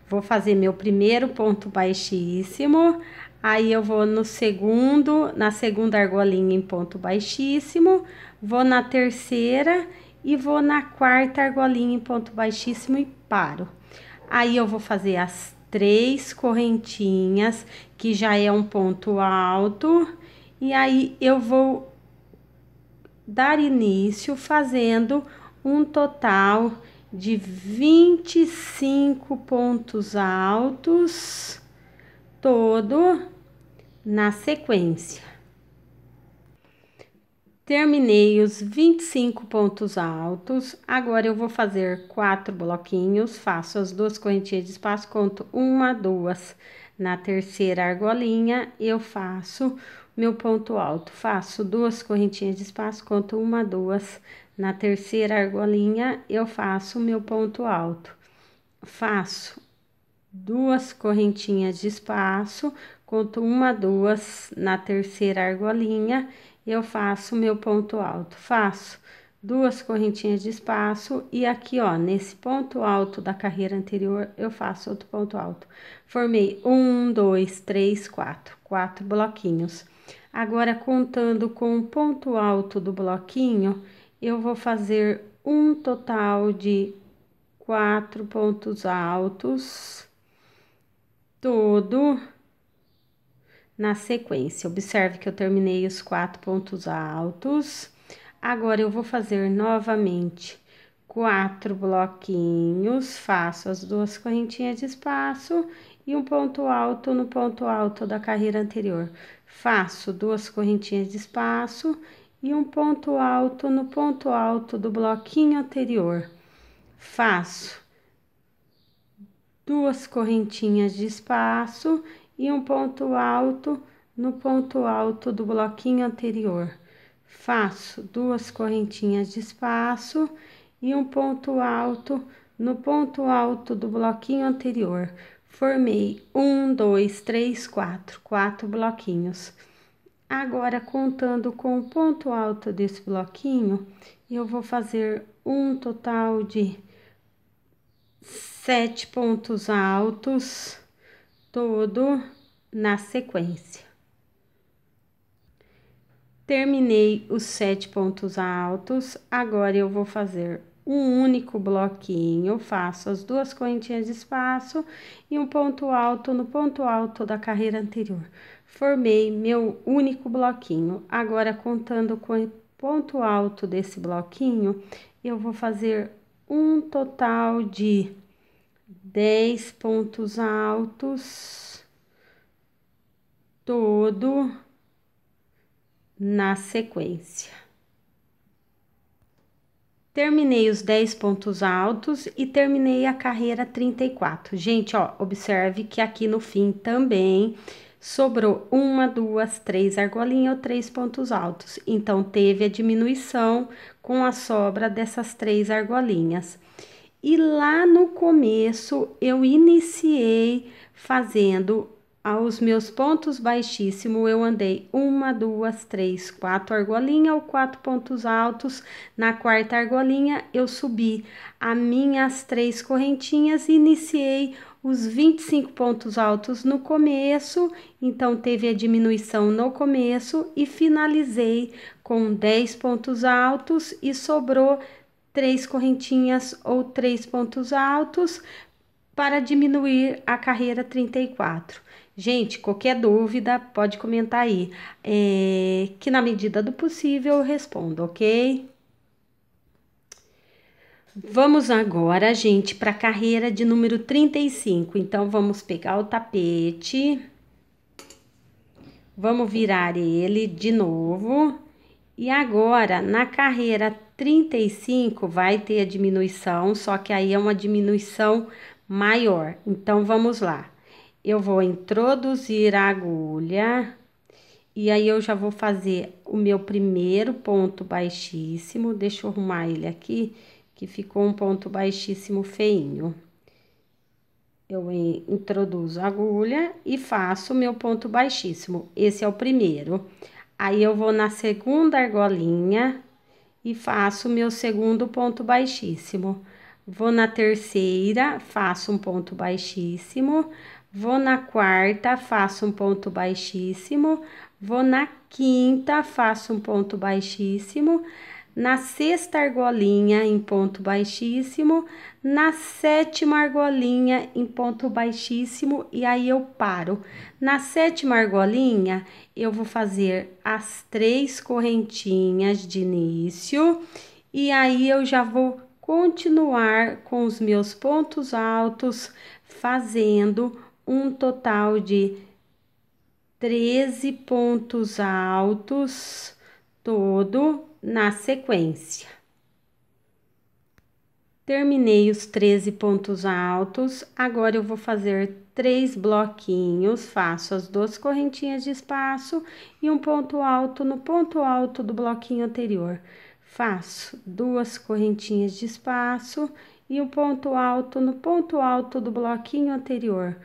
Vou fazer meu primeiro ponto baixíssimo, aí eu vou no segundo, na segunda argolinha em ponto baixíssimo, vou na terceira e vou na quarta argolinha em ponto baixíssimo e paro. Aí eu vou fazer as três correntinhas, que já é um ponto alto, e aí eu vou dar início fazendo um total de 25 pontos altos, todo na sequência. Terminei os 25 pontos altos, agora eu vou fazer quatro bloquinhos, faço as duas correntinhas de espaço, conto uma, duas. Na terceira argolinha, eu faço meu ponto alto. Faço duas correntinhas de espaço, conto uma, duas. Na terceira argolinha, eu faço meu ponto alto. Faço duas correntinhas de espaço, conto uma, duas. Na terceira argolinha, eu faço meu ponto alto. Faço duas correntinhas de espaço e aqui, ó, nesse ponto alto da carreira anterior, eu faço outro ponto alto. Formei um, dois, três, quatro, quatro bloquinhos. Agora, contando com o ponto alto do bloquinho, eu vou fazer um total de quatro pontos altos, todo na sequência. Observe que eu terminei os quatro pontos altos. Agora, eu vou fazer novamente quatro bloquinhos, faço as duas correntinhas de espaço e um ponto alto no ponto alto da carreira anterior. Faço duas correntinhas de espaço e um ponto alto no ponto alto do bloquinho anterior. Faço duas correntinhas de espaço e um ponto alto no ponto alto do bloquinho anterior. Faço duas correntinhas de espaço e um ponto alto no ponto alto do bloquinho anterior Formei um, dois, três, quatro, quatro bloquinhos. Agora, contando com o ponto alto desse bloquinho, eu vou fazer um total de sete pontos altos, todo na sequência. Terminei os sete pontos altos, agora eu vou fazer um único bloquinho, faço as duas correntinhas de espaço e um ponto alto no ponto alto da carreira anterior. Formei meu único bloquinho. Agora, contando com o ponto alto desse bloquinho, eu vou fazer um total de 10 pontos altos todo na sequência. Terminei os 10 pontos altos e terminei a carreira 34. Gente, ó, observe que aqui no fim também sobrou uma, duas, três argolinhas ou três pontos altos. Então, teve a diminuição com a sobra dessas três argolinhas. E lá no começo, eu iniciei fazendo aos meus pontos baixíssimo eu andei uma, duas, três, quatro argolinha ou quatro pontos altos. Na quarta argolinha eu subi a minhas três correntinhas e iniciei os 25 pontos altos no começo, então teve a diminuição no começo e finalizei com 10 pontos altos e sobrou três correntinhas ou três pontos altos para diminuir a carreira 34. Gente, qualquer dúvida pode comentar aí, é, que na medida do possível eu respondo, ok? Vamos agora, gente, para a carreira de número 35. Então, vamos pegar o tapete, vamos virar ele de novo. E agora, na carreira 35, vai ter a diminuição, só que aí é uma diminuição maior. Então, vamos lá eu vou introduzir a agulha e aí eu já vou fazer o meu primeiro ponto baixíssimo. Deixa eu arrumar ele aqui, que ficou um ponto baixíssimo feinho. Eu introduzo a agulha e faço o meu ponto baixíssimo. Esse é o primeiro. Aí eu vou na segunda argolinha e faço o meu segundo ponto baixíssimo. Vou na terceira, faço um ponto baixíssimo. Vou na quarta, faço um ponto baixíssimo. Vou na quinta, faço um ponto baixíssimo. Na sexta argolinha, em ponto baixíssimo. Na sétima argolinha, em ponto baixíssimo. E aí eu paro. Na sétima argolinha, eu vou fazer as três correntinhas de início. E aí eu já vou continuar com os meus pontos altos, fazendo um total de 13 pontos altos, todo na sequência. Terminei os 13 pontos altos, agora eu vou fazer três bloquinhos, faço as duas correntinhas de espaço e um ponto alto no ponto alto do bloquinho anterior. Faço duas correntinhas de espaço e um ponto alto no ponto alto do bloquinho anterior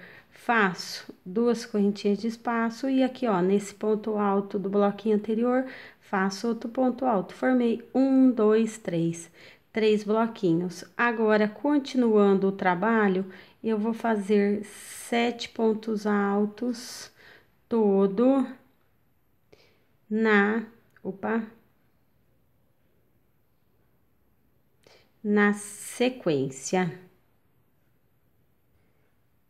faço duas correntinhas de espaço e aqui, ó, nesse ponto alto do bloquinho anterior, faço outro ponto alto. Formei um, dois, três, três bloquinhos. Agora, continuando o trabalho, eu vou fazer sete pontos altos todo na, opa, na sequência.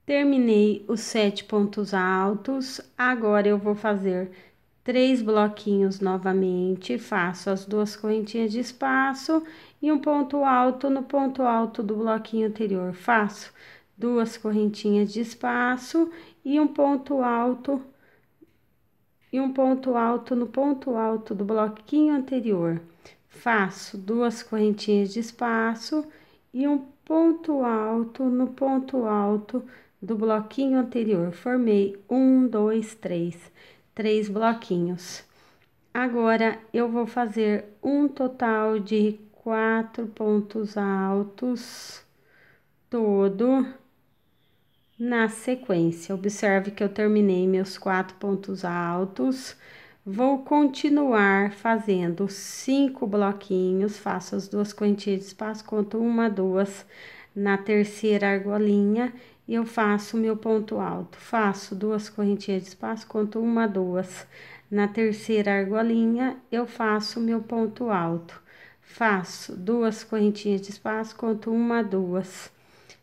Terminei os sete pontos altos, agora eu vou fazer três bloquinhos novamente, faço as duas correntinhas de espaço e um ponto alto no ponto alto do bloquinho anterior. Faço duas correntinhas de espaço e um ponto alto e um ponto alto no ponto alto do bloquinho anterior. Faço duas correntinhas de espaço e um ponto alto no ponto alto do bloquinho anterior. Formei um, dois, três, três bloquinhos. Agora, eu vou fazer um total de quatro pontos altos todo na sequência. Observe que eu terminei meus quatro pontos altos. Vou continuar fazendo cinco bloquinhos, faço as duas quantias de espaço, conto uma, duas na terceira argolinha e eu faço meu ponto alto. Faço duas correntinhas de espaço, conto uma, duas. Na terceira argolinha, eu faço meu ponto alto. Faço duas correntinhas de espaço, conto uma, duas.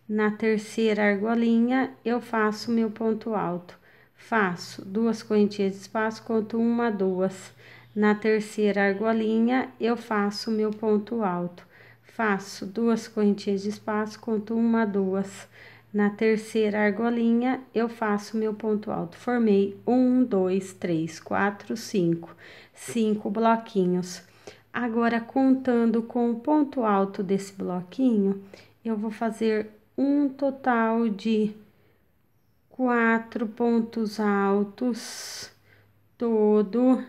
Na terceira argolinha, eu faço meu ponto alto. Faço duas correntinhas de espaço, conto uma, duas. Na terceira argolinha, eu faço meu ponto alto. Faço duas correntinhas de espaço, conto uma, duas na terceira argolinha, eu faço meu ponto alto. Formei um, dois, três, quatro, cinco, cinco bloquinhos. Agora, contando com o ponto alto desse bloquinho, eu vou fazer um total de quatro pontos altos todo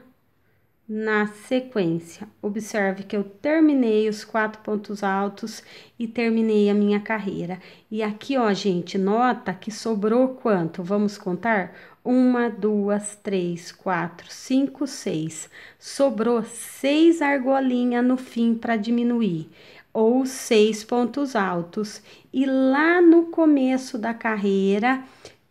na sequência. Observe que eu terminei os quatro pontos altos e terminei a minha carreira. E aqui, ó, gente, nota que sobrou quanto? Vamos contar? Uma, duas, três, quatro, cinco, seis. Sobrou seis argolinhas no fim para diminuir, ou seis pontos altos. E lá no começo da carreira,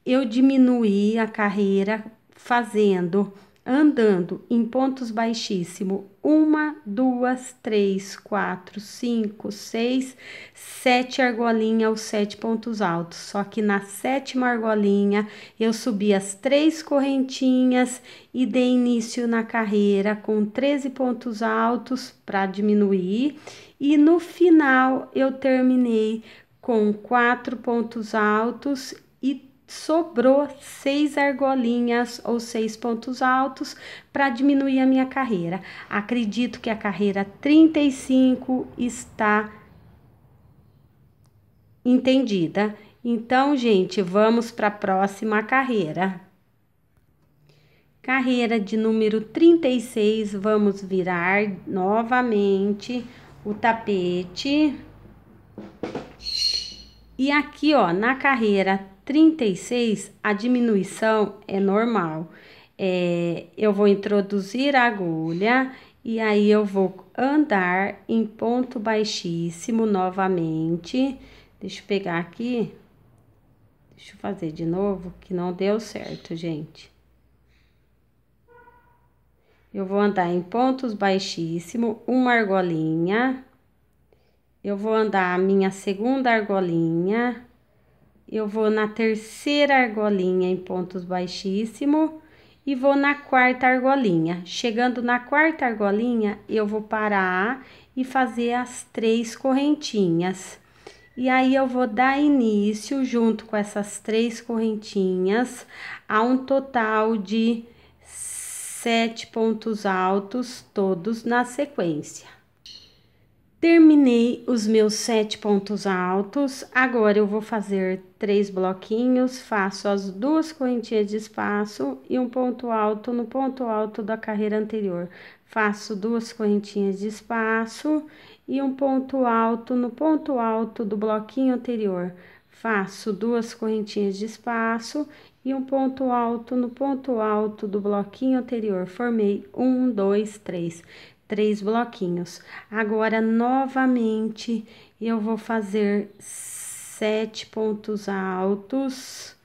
eu diminuí a carreira fazendo andando em pontos baixíssimo, uma, duas, três, quatro, cinco, seis, sete argolinhas aos sete pontos altos. Só que na sétima argolinha eu subi as três correntinhas e dei início na carreira com 13 pontos altos para diminuir. E no final eu terminei com quatro pontos altos sobrou seis argolinhas ou seis pontos altos para diminuir a minha carreira. Acredito que a carreira 35 está entendida. Então, gente, vamos para a próxima carreira. Carreira de número 36, vamos virar novamente o tapete. E aqui, ó, na carreira 36, a diminuição é normal. É, eu vou introduzir a agulha e aí eu vou andar em ponto baixíssimo novamente. Deixa eu pegar aqui. Deixa eu fazer de novo, que não deu certo, gente. Eu vou andar em pontos baixíssimo, uma argolinha. Eu vou andar a minha segunda argolinha eu vou na terceira argolinha em pontos baixíssimo e vou na quarta argolinha. Chegando na quarta argolinha, eu vou parar e fazer as três correntinhas. E aí eu vou dar início junto com essas três correntinhas a um total de sete pontos altos todos na sequência. Terminei os meus sete pontos altos, agora eu vou fazer três bloquinhos, faço as duas correntinhas de espaço e um ponto alto no ponto alto da carreira anterior. Faço duas correntinhas de espaço e um ponto alto no ponto alto do bloquinho anterior. Faço duas correntinhas de espaço e um ponto alto no ponto alto do bloquinho anterior. Formei um, dois, três três bloquinhos. Agora, novamente, eu vou fazer sete pontos altos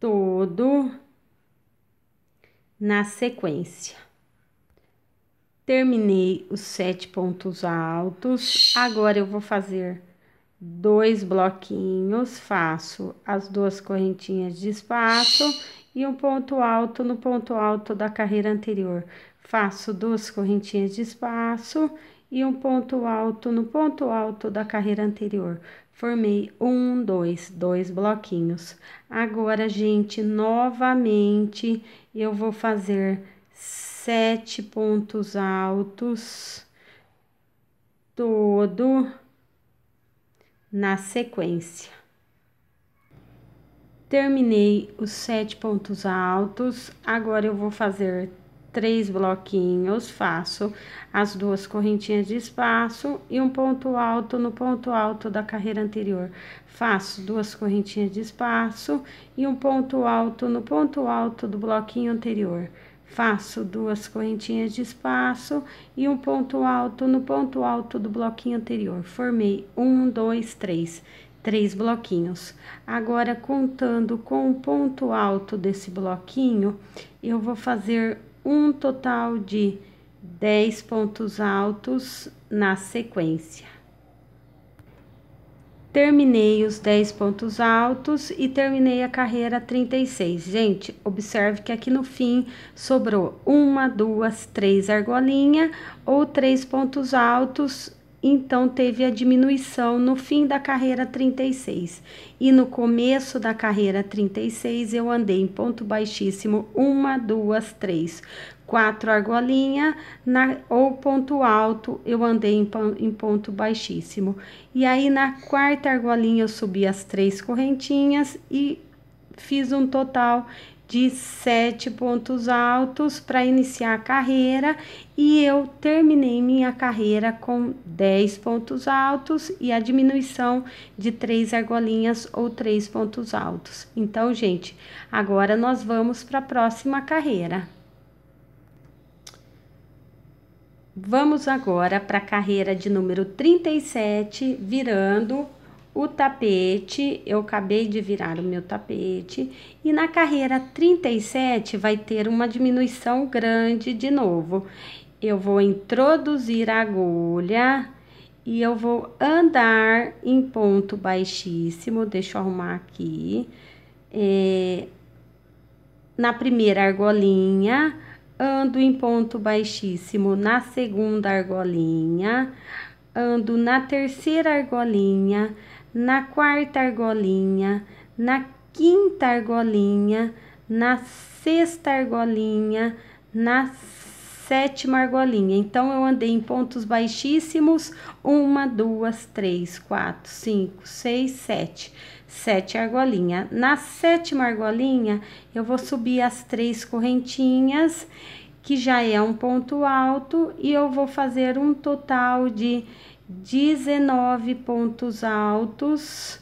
todo na sequência. Terminei os sete pontos altos, agora eu vou fazer dois bloquinhos, faço as duas correntinhas de espaço e um ponto alto no ponto alto da carreira anterior. Faço duas correntinhas de espaço e um ponto alto no ponto alto da carreira anterior. Formei um, dois, dois bloquinhos. Agora, gente, novamente eu vou fazer sete pontos altos todo na sequência. Terminei os sete pontos altos, agora eu vou fazer três bloquinhos, faço as duas correntinhas de espaço e um ponto alto no ponto alto da carreira anterior. Faço duas correntinhas de espaço e um ponto alto no ponto alto do bloquinho anterior. Faço duas correntinhas de espaço e um ponto alto no ponto alto do bloquinho anterior. Formei um, dois, três três bloquinhos. Agora, contando com o ponto alto desse bloquinho, eu vou fazer um total de 10 pontos altos na sequência. Terminei os 10 pontos altos e terminei a carreira 36. Gente, observe que aqui no fim sobrou uma, duas, três argolinhas ou três pontos altos então teve a diminuição no fim da carreira 36. E no começo da carreira 36 eu andei em ponto baixíssimo uma, duas, três, quatro argolinha na, ou ponto alto eu andei em, em ponto baixíssimo. E aí na quarta argolinha eu subi as três correntinhas e fiz um total de sete pontos altos para iniciar a carreira e eu terminei minha carreira com 10 pontos altos e a diminuição de três argolinhas ou três pontos altos. Então, gente, agora nós vamos para a próxima carreira. Vamos agora para a carreira de número 37, virando o tapete, eu acabei de virar o meu tapete, e na carreira 37 vai ter uma diminuição grande de novo. Eu vou introduzir a agulha e eu vou andar em ponto baixíssimo, deixa eu arrumar aqui, é, na primeira argolinha, ando em ponto baixíssimo na segunda argolinha, ando na terceira argolinha, na quarta argolinha, na quinta argolinha, na sexta argolinha, na sétima argolinha. Então, eu andei em pontos baixíssimos: uma, duas, três, quatro, cinco, seis, sete. Sete argolinha. Na sétima argolinha, eu vou subir as três correntinhas que já é um ponto alto, e eu vou fazer um total de 19 pontos altos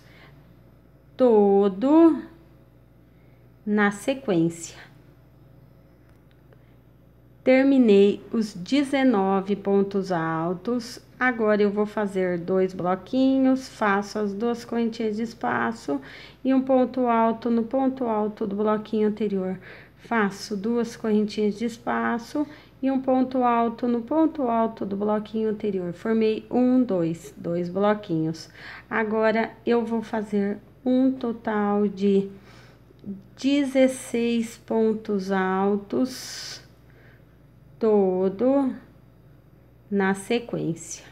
todo na sequência. Terminei os 19 pontos altos. Agora eu vou fazer dois bloquinhos, faço as duas correntinhas de espaço e um ponto alto no ponto alto do bloquinho anterior. Faço duas correntinhas de espaço e um ponto alto no ponto alto do bloquinho anterior. Formei um, dois, dois bloquinhos. Agora, eu vou fazer um total de 16 pontos altos todo na sequência.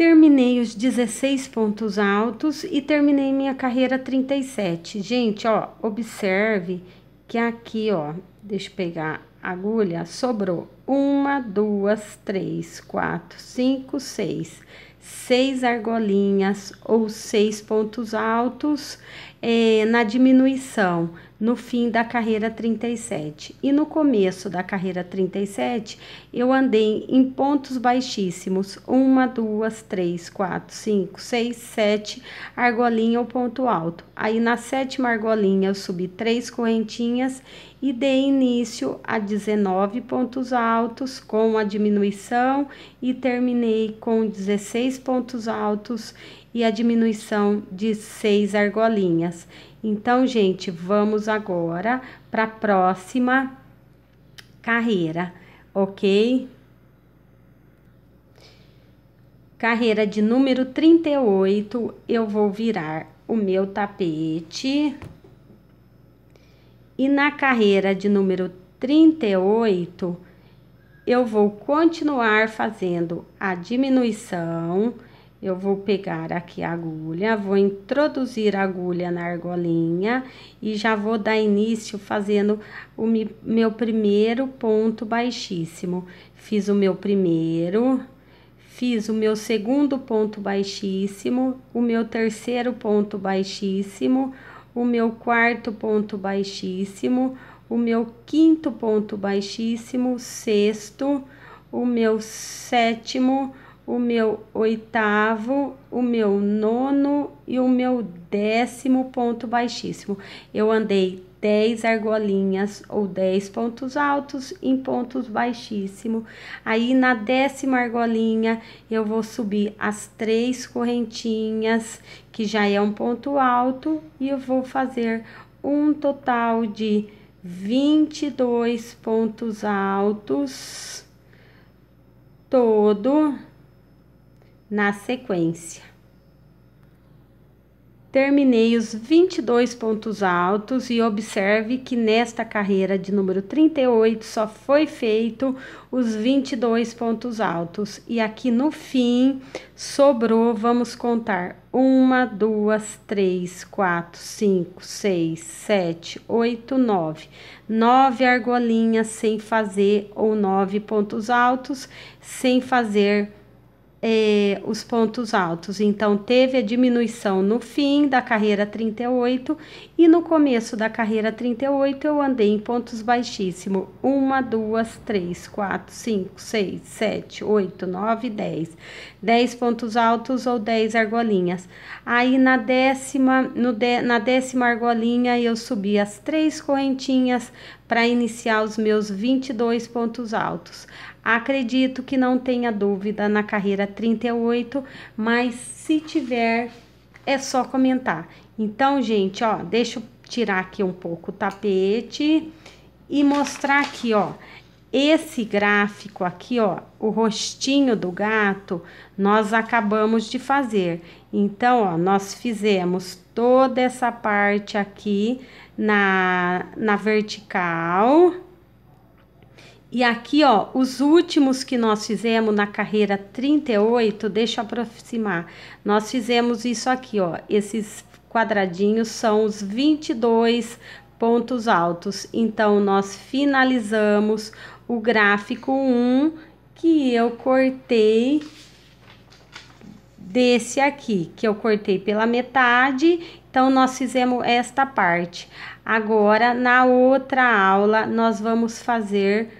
Terminei os 16 pontos altos e terminei minha carreira 37. Gente, ó, observe que aqui, ó, deixa eu pegar a agulha, sobrou uma, duas, três, quatro, cinco, seis, seis argolinhas ou seis pontos altos é, na diminuição no fim da carreira 37. E no começo da carreira 37, eu andei em pontos baixíssimos: uma, duas, três, quatro, cinco, seis, sete, argolinha ou ponto alto. Aí na sétima argolinha, eu subi três correntinhas e dei início a 19 pontos altos com a diminuição e terminei com 16 pontos altos e a diminuição de seis argolinhas. Então, gente, vamos agora para a próxima carreira, ok? Carreira de número 38, eu vou virar o meu tapete. E na carreira de número 38, eu vou continuar fazendo a diminuição eu vou pegar aqui a agulha, vou introduzir a agulha na argolinha e já vou dar início fazendo o meu primeiro ponto baixíssimo. Fiz o meu primeiro, fiz o meu segundo ponto baixíssimo, o meu terceiro ponto baixíssimo, o meu quarto ponto baixíssimo, o meu quinto ponto baixíssimo, sexto, o meu sétimo, o meu oitavo, o meu nono e o meu décimo ponto baixíssimo. Eu andei 10 argolinhas ou 10 pontos altos em pontos baixíssimos. Aí na décima argolinha eu vou subir as três correntinhas, que já é um ponto alto, e eu vou fazer um total de 22 pontos altos todo na sequência. Terminei os 22 pontos altos e observe que nesta carreira de número 38 só foi feito os 22 pontos altos. E aqui no fim sobrou, vamos contar: 1, 2, 3, 4, 5, 6, 7, 8, 9. 9 argolinhas sem fazer ou 9 pontos altos sem fazer eh, os pontos altos. Então, teve a diminuição no fim da carreira 38 e no começo da carreira 38 eu andei em pontos baixíssimos: Uma, duas, três, quatro, cinco, seis, sete, oito, nove, dez. Dez pontos altos ou dez argolinhas. Aí na décima, no de, na décima argolinha eu subi as três correntinhas para iniciar os meus 22 pontos altos. Acredito que não tenha dúvida na carreira 38, mas se tiver, é só comentar. Então, gente, ó, deixa eu tirar aqui um pouco o tapete e mostrar aqui, ó. Esse gráfico aqui, ó, o rostinho do gato, nós acabamos de fazer. Então, ó, nós fizemos toda essa parte aqui na, na vertical e aqui, ó, os últimos que nós fizemos na carreira 38, deixa eu aproximar. Nós fizemos isso aqui, ó. Esses quadradinhos são os 22 pontos altos. Então, nós finalizamos o gráfico 1 que eu cortei desse aqui, que eu cortei pela metade então, nós fizemos esta parte. Agora, na outra aula, nós vamos fazer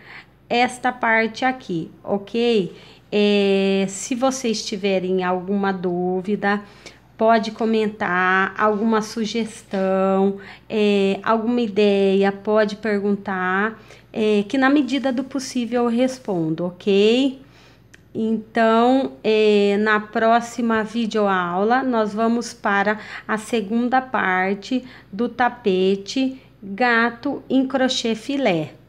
esta parte aqui, ok? É, se vocês tiverem alguma dúvida, pode comentar, alguma sugestão, é, alguma ideia, pode perguntar, é, que na medida do possível eu respondo, ok? Então, é, na próxima videoaula, nós vamos para a segunda parte do tapete gato em crochê filé.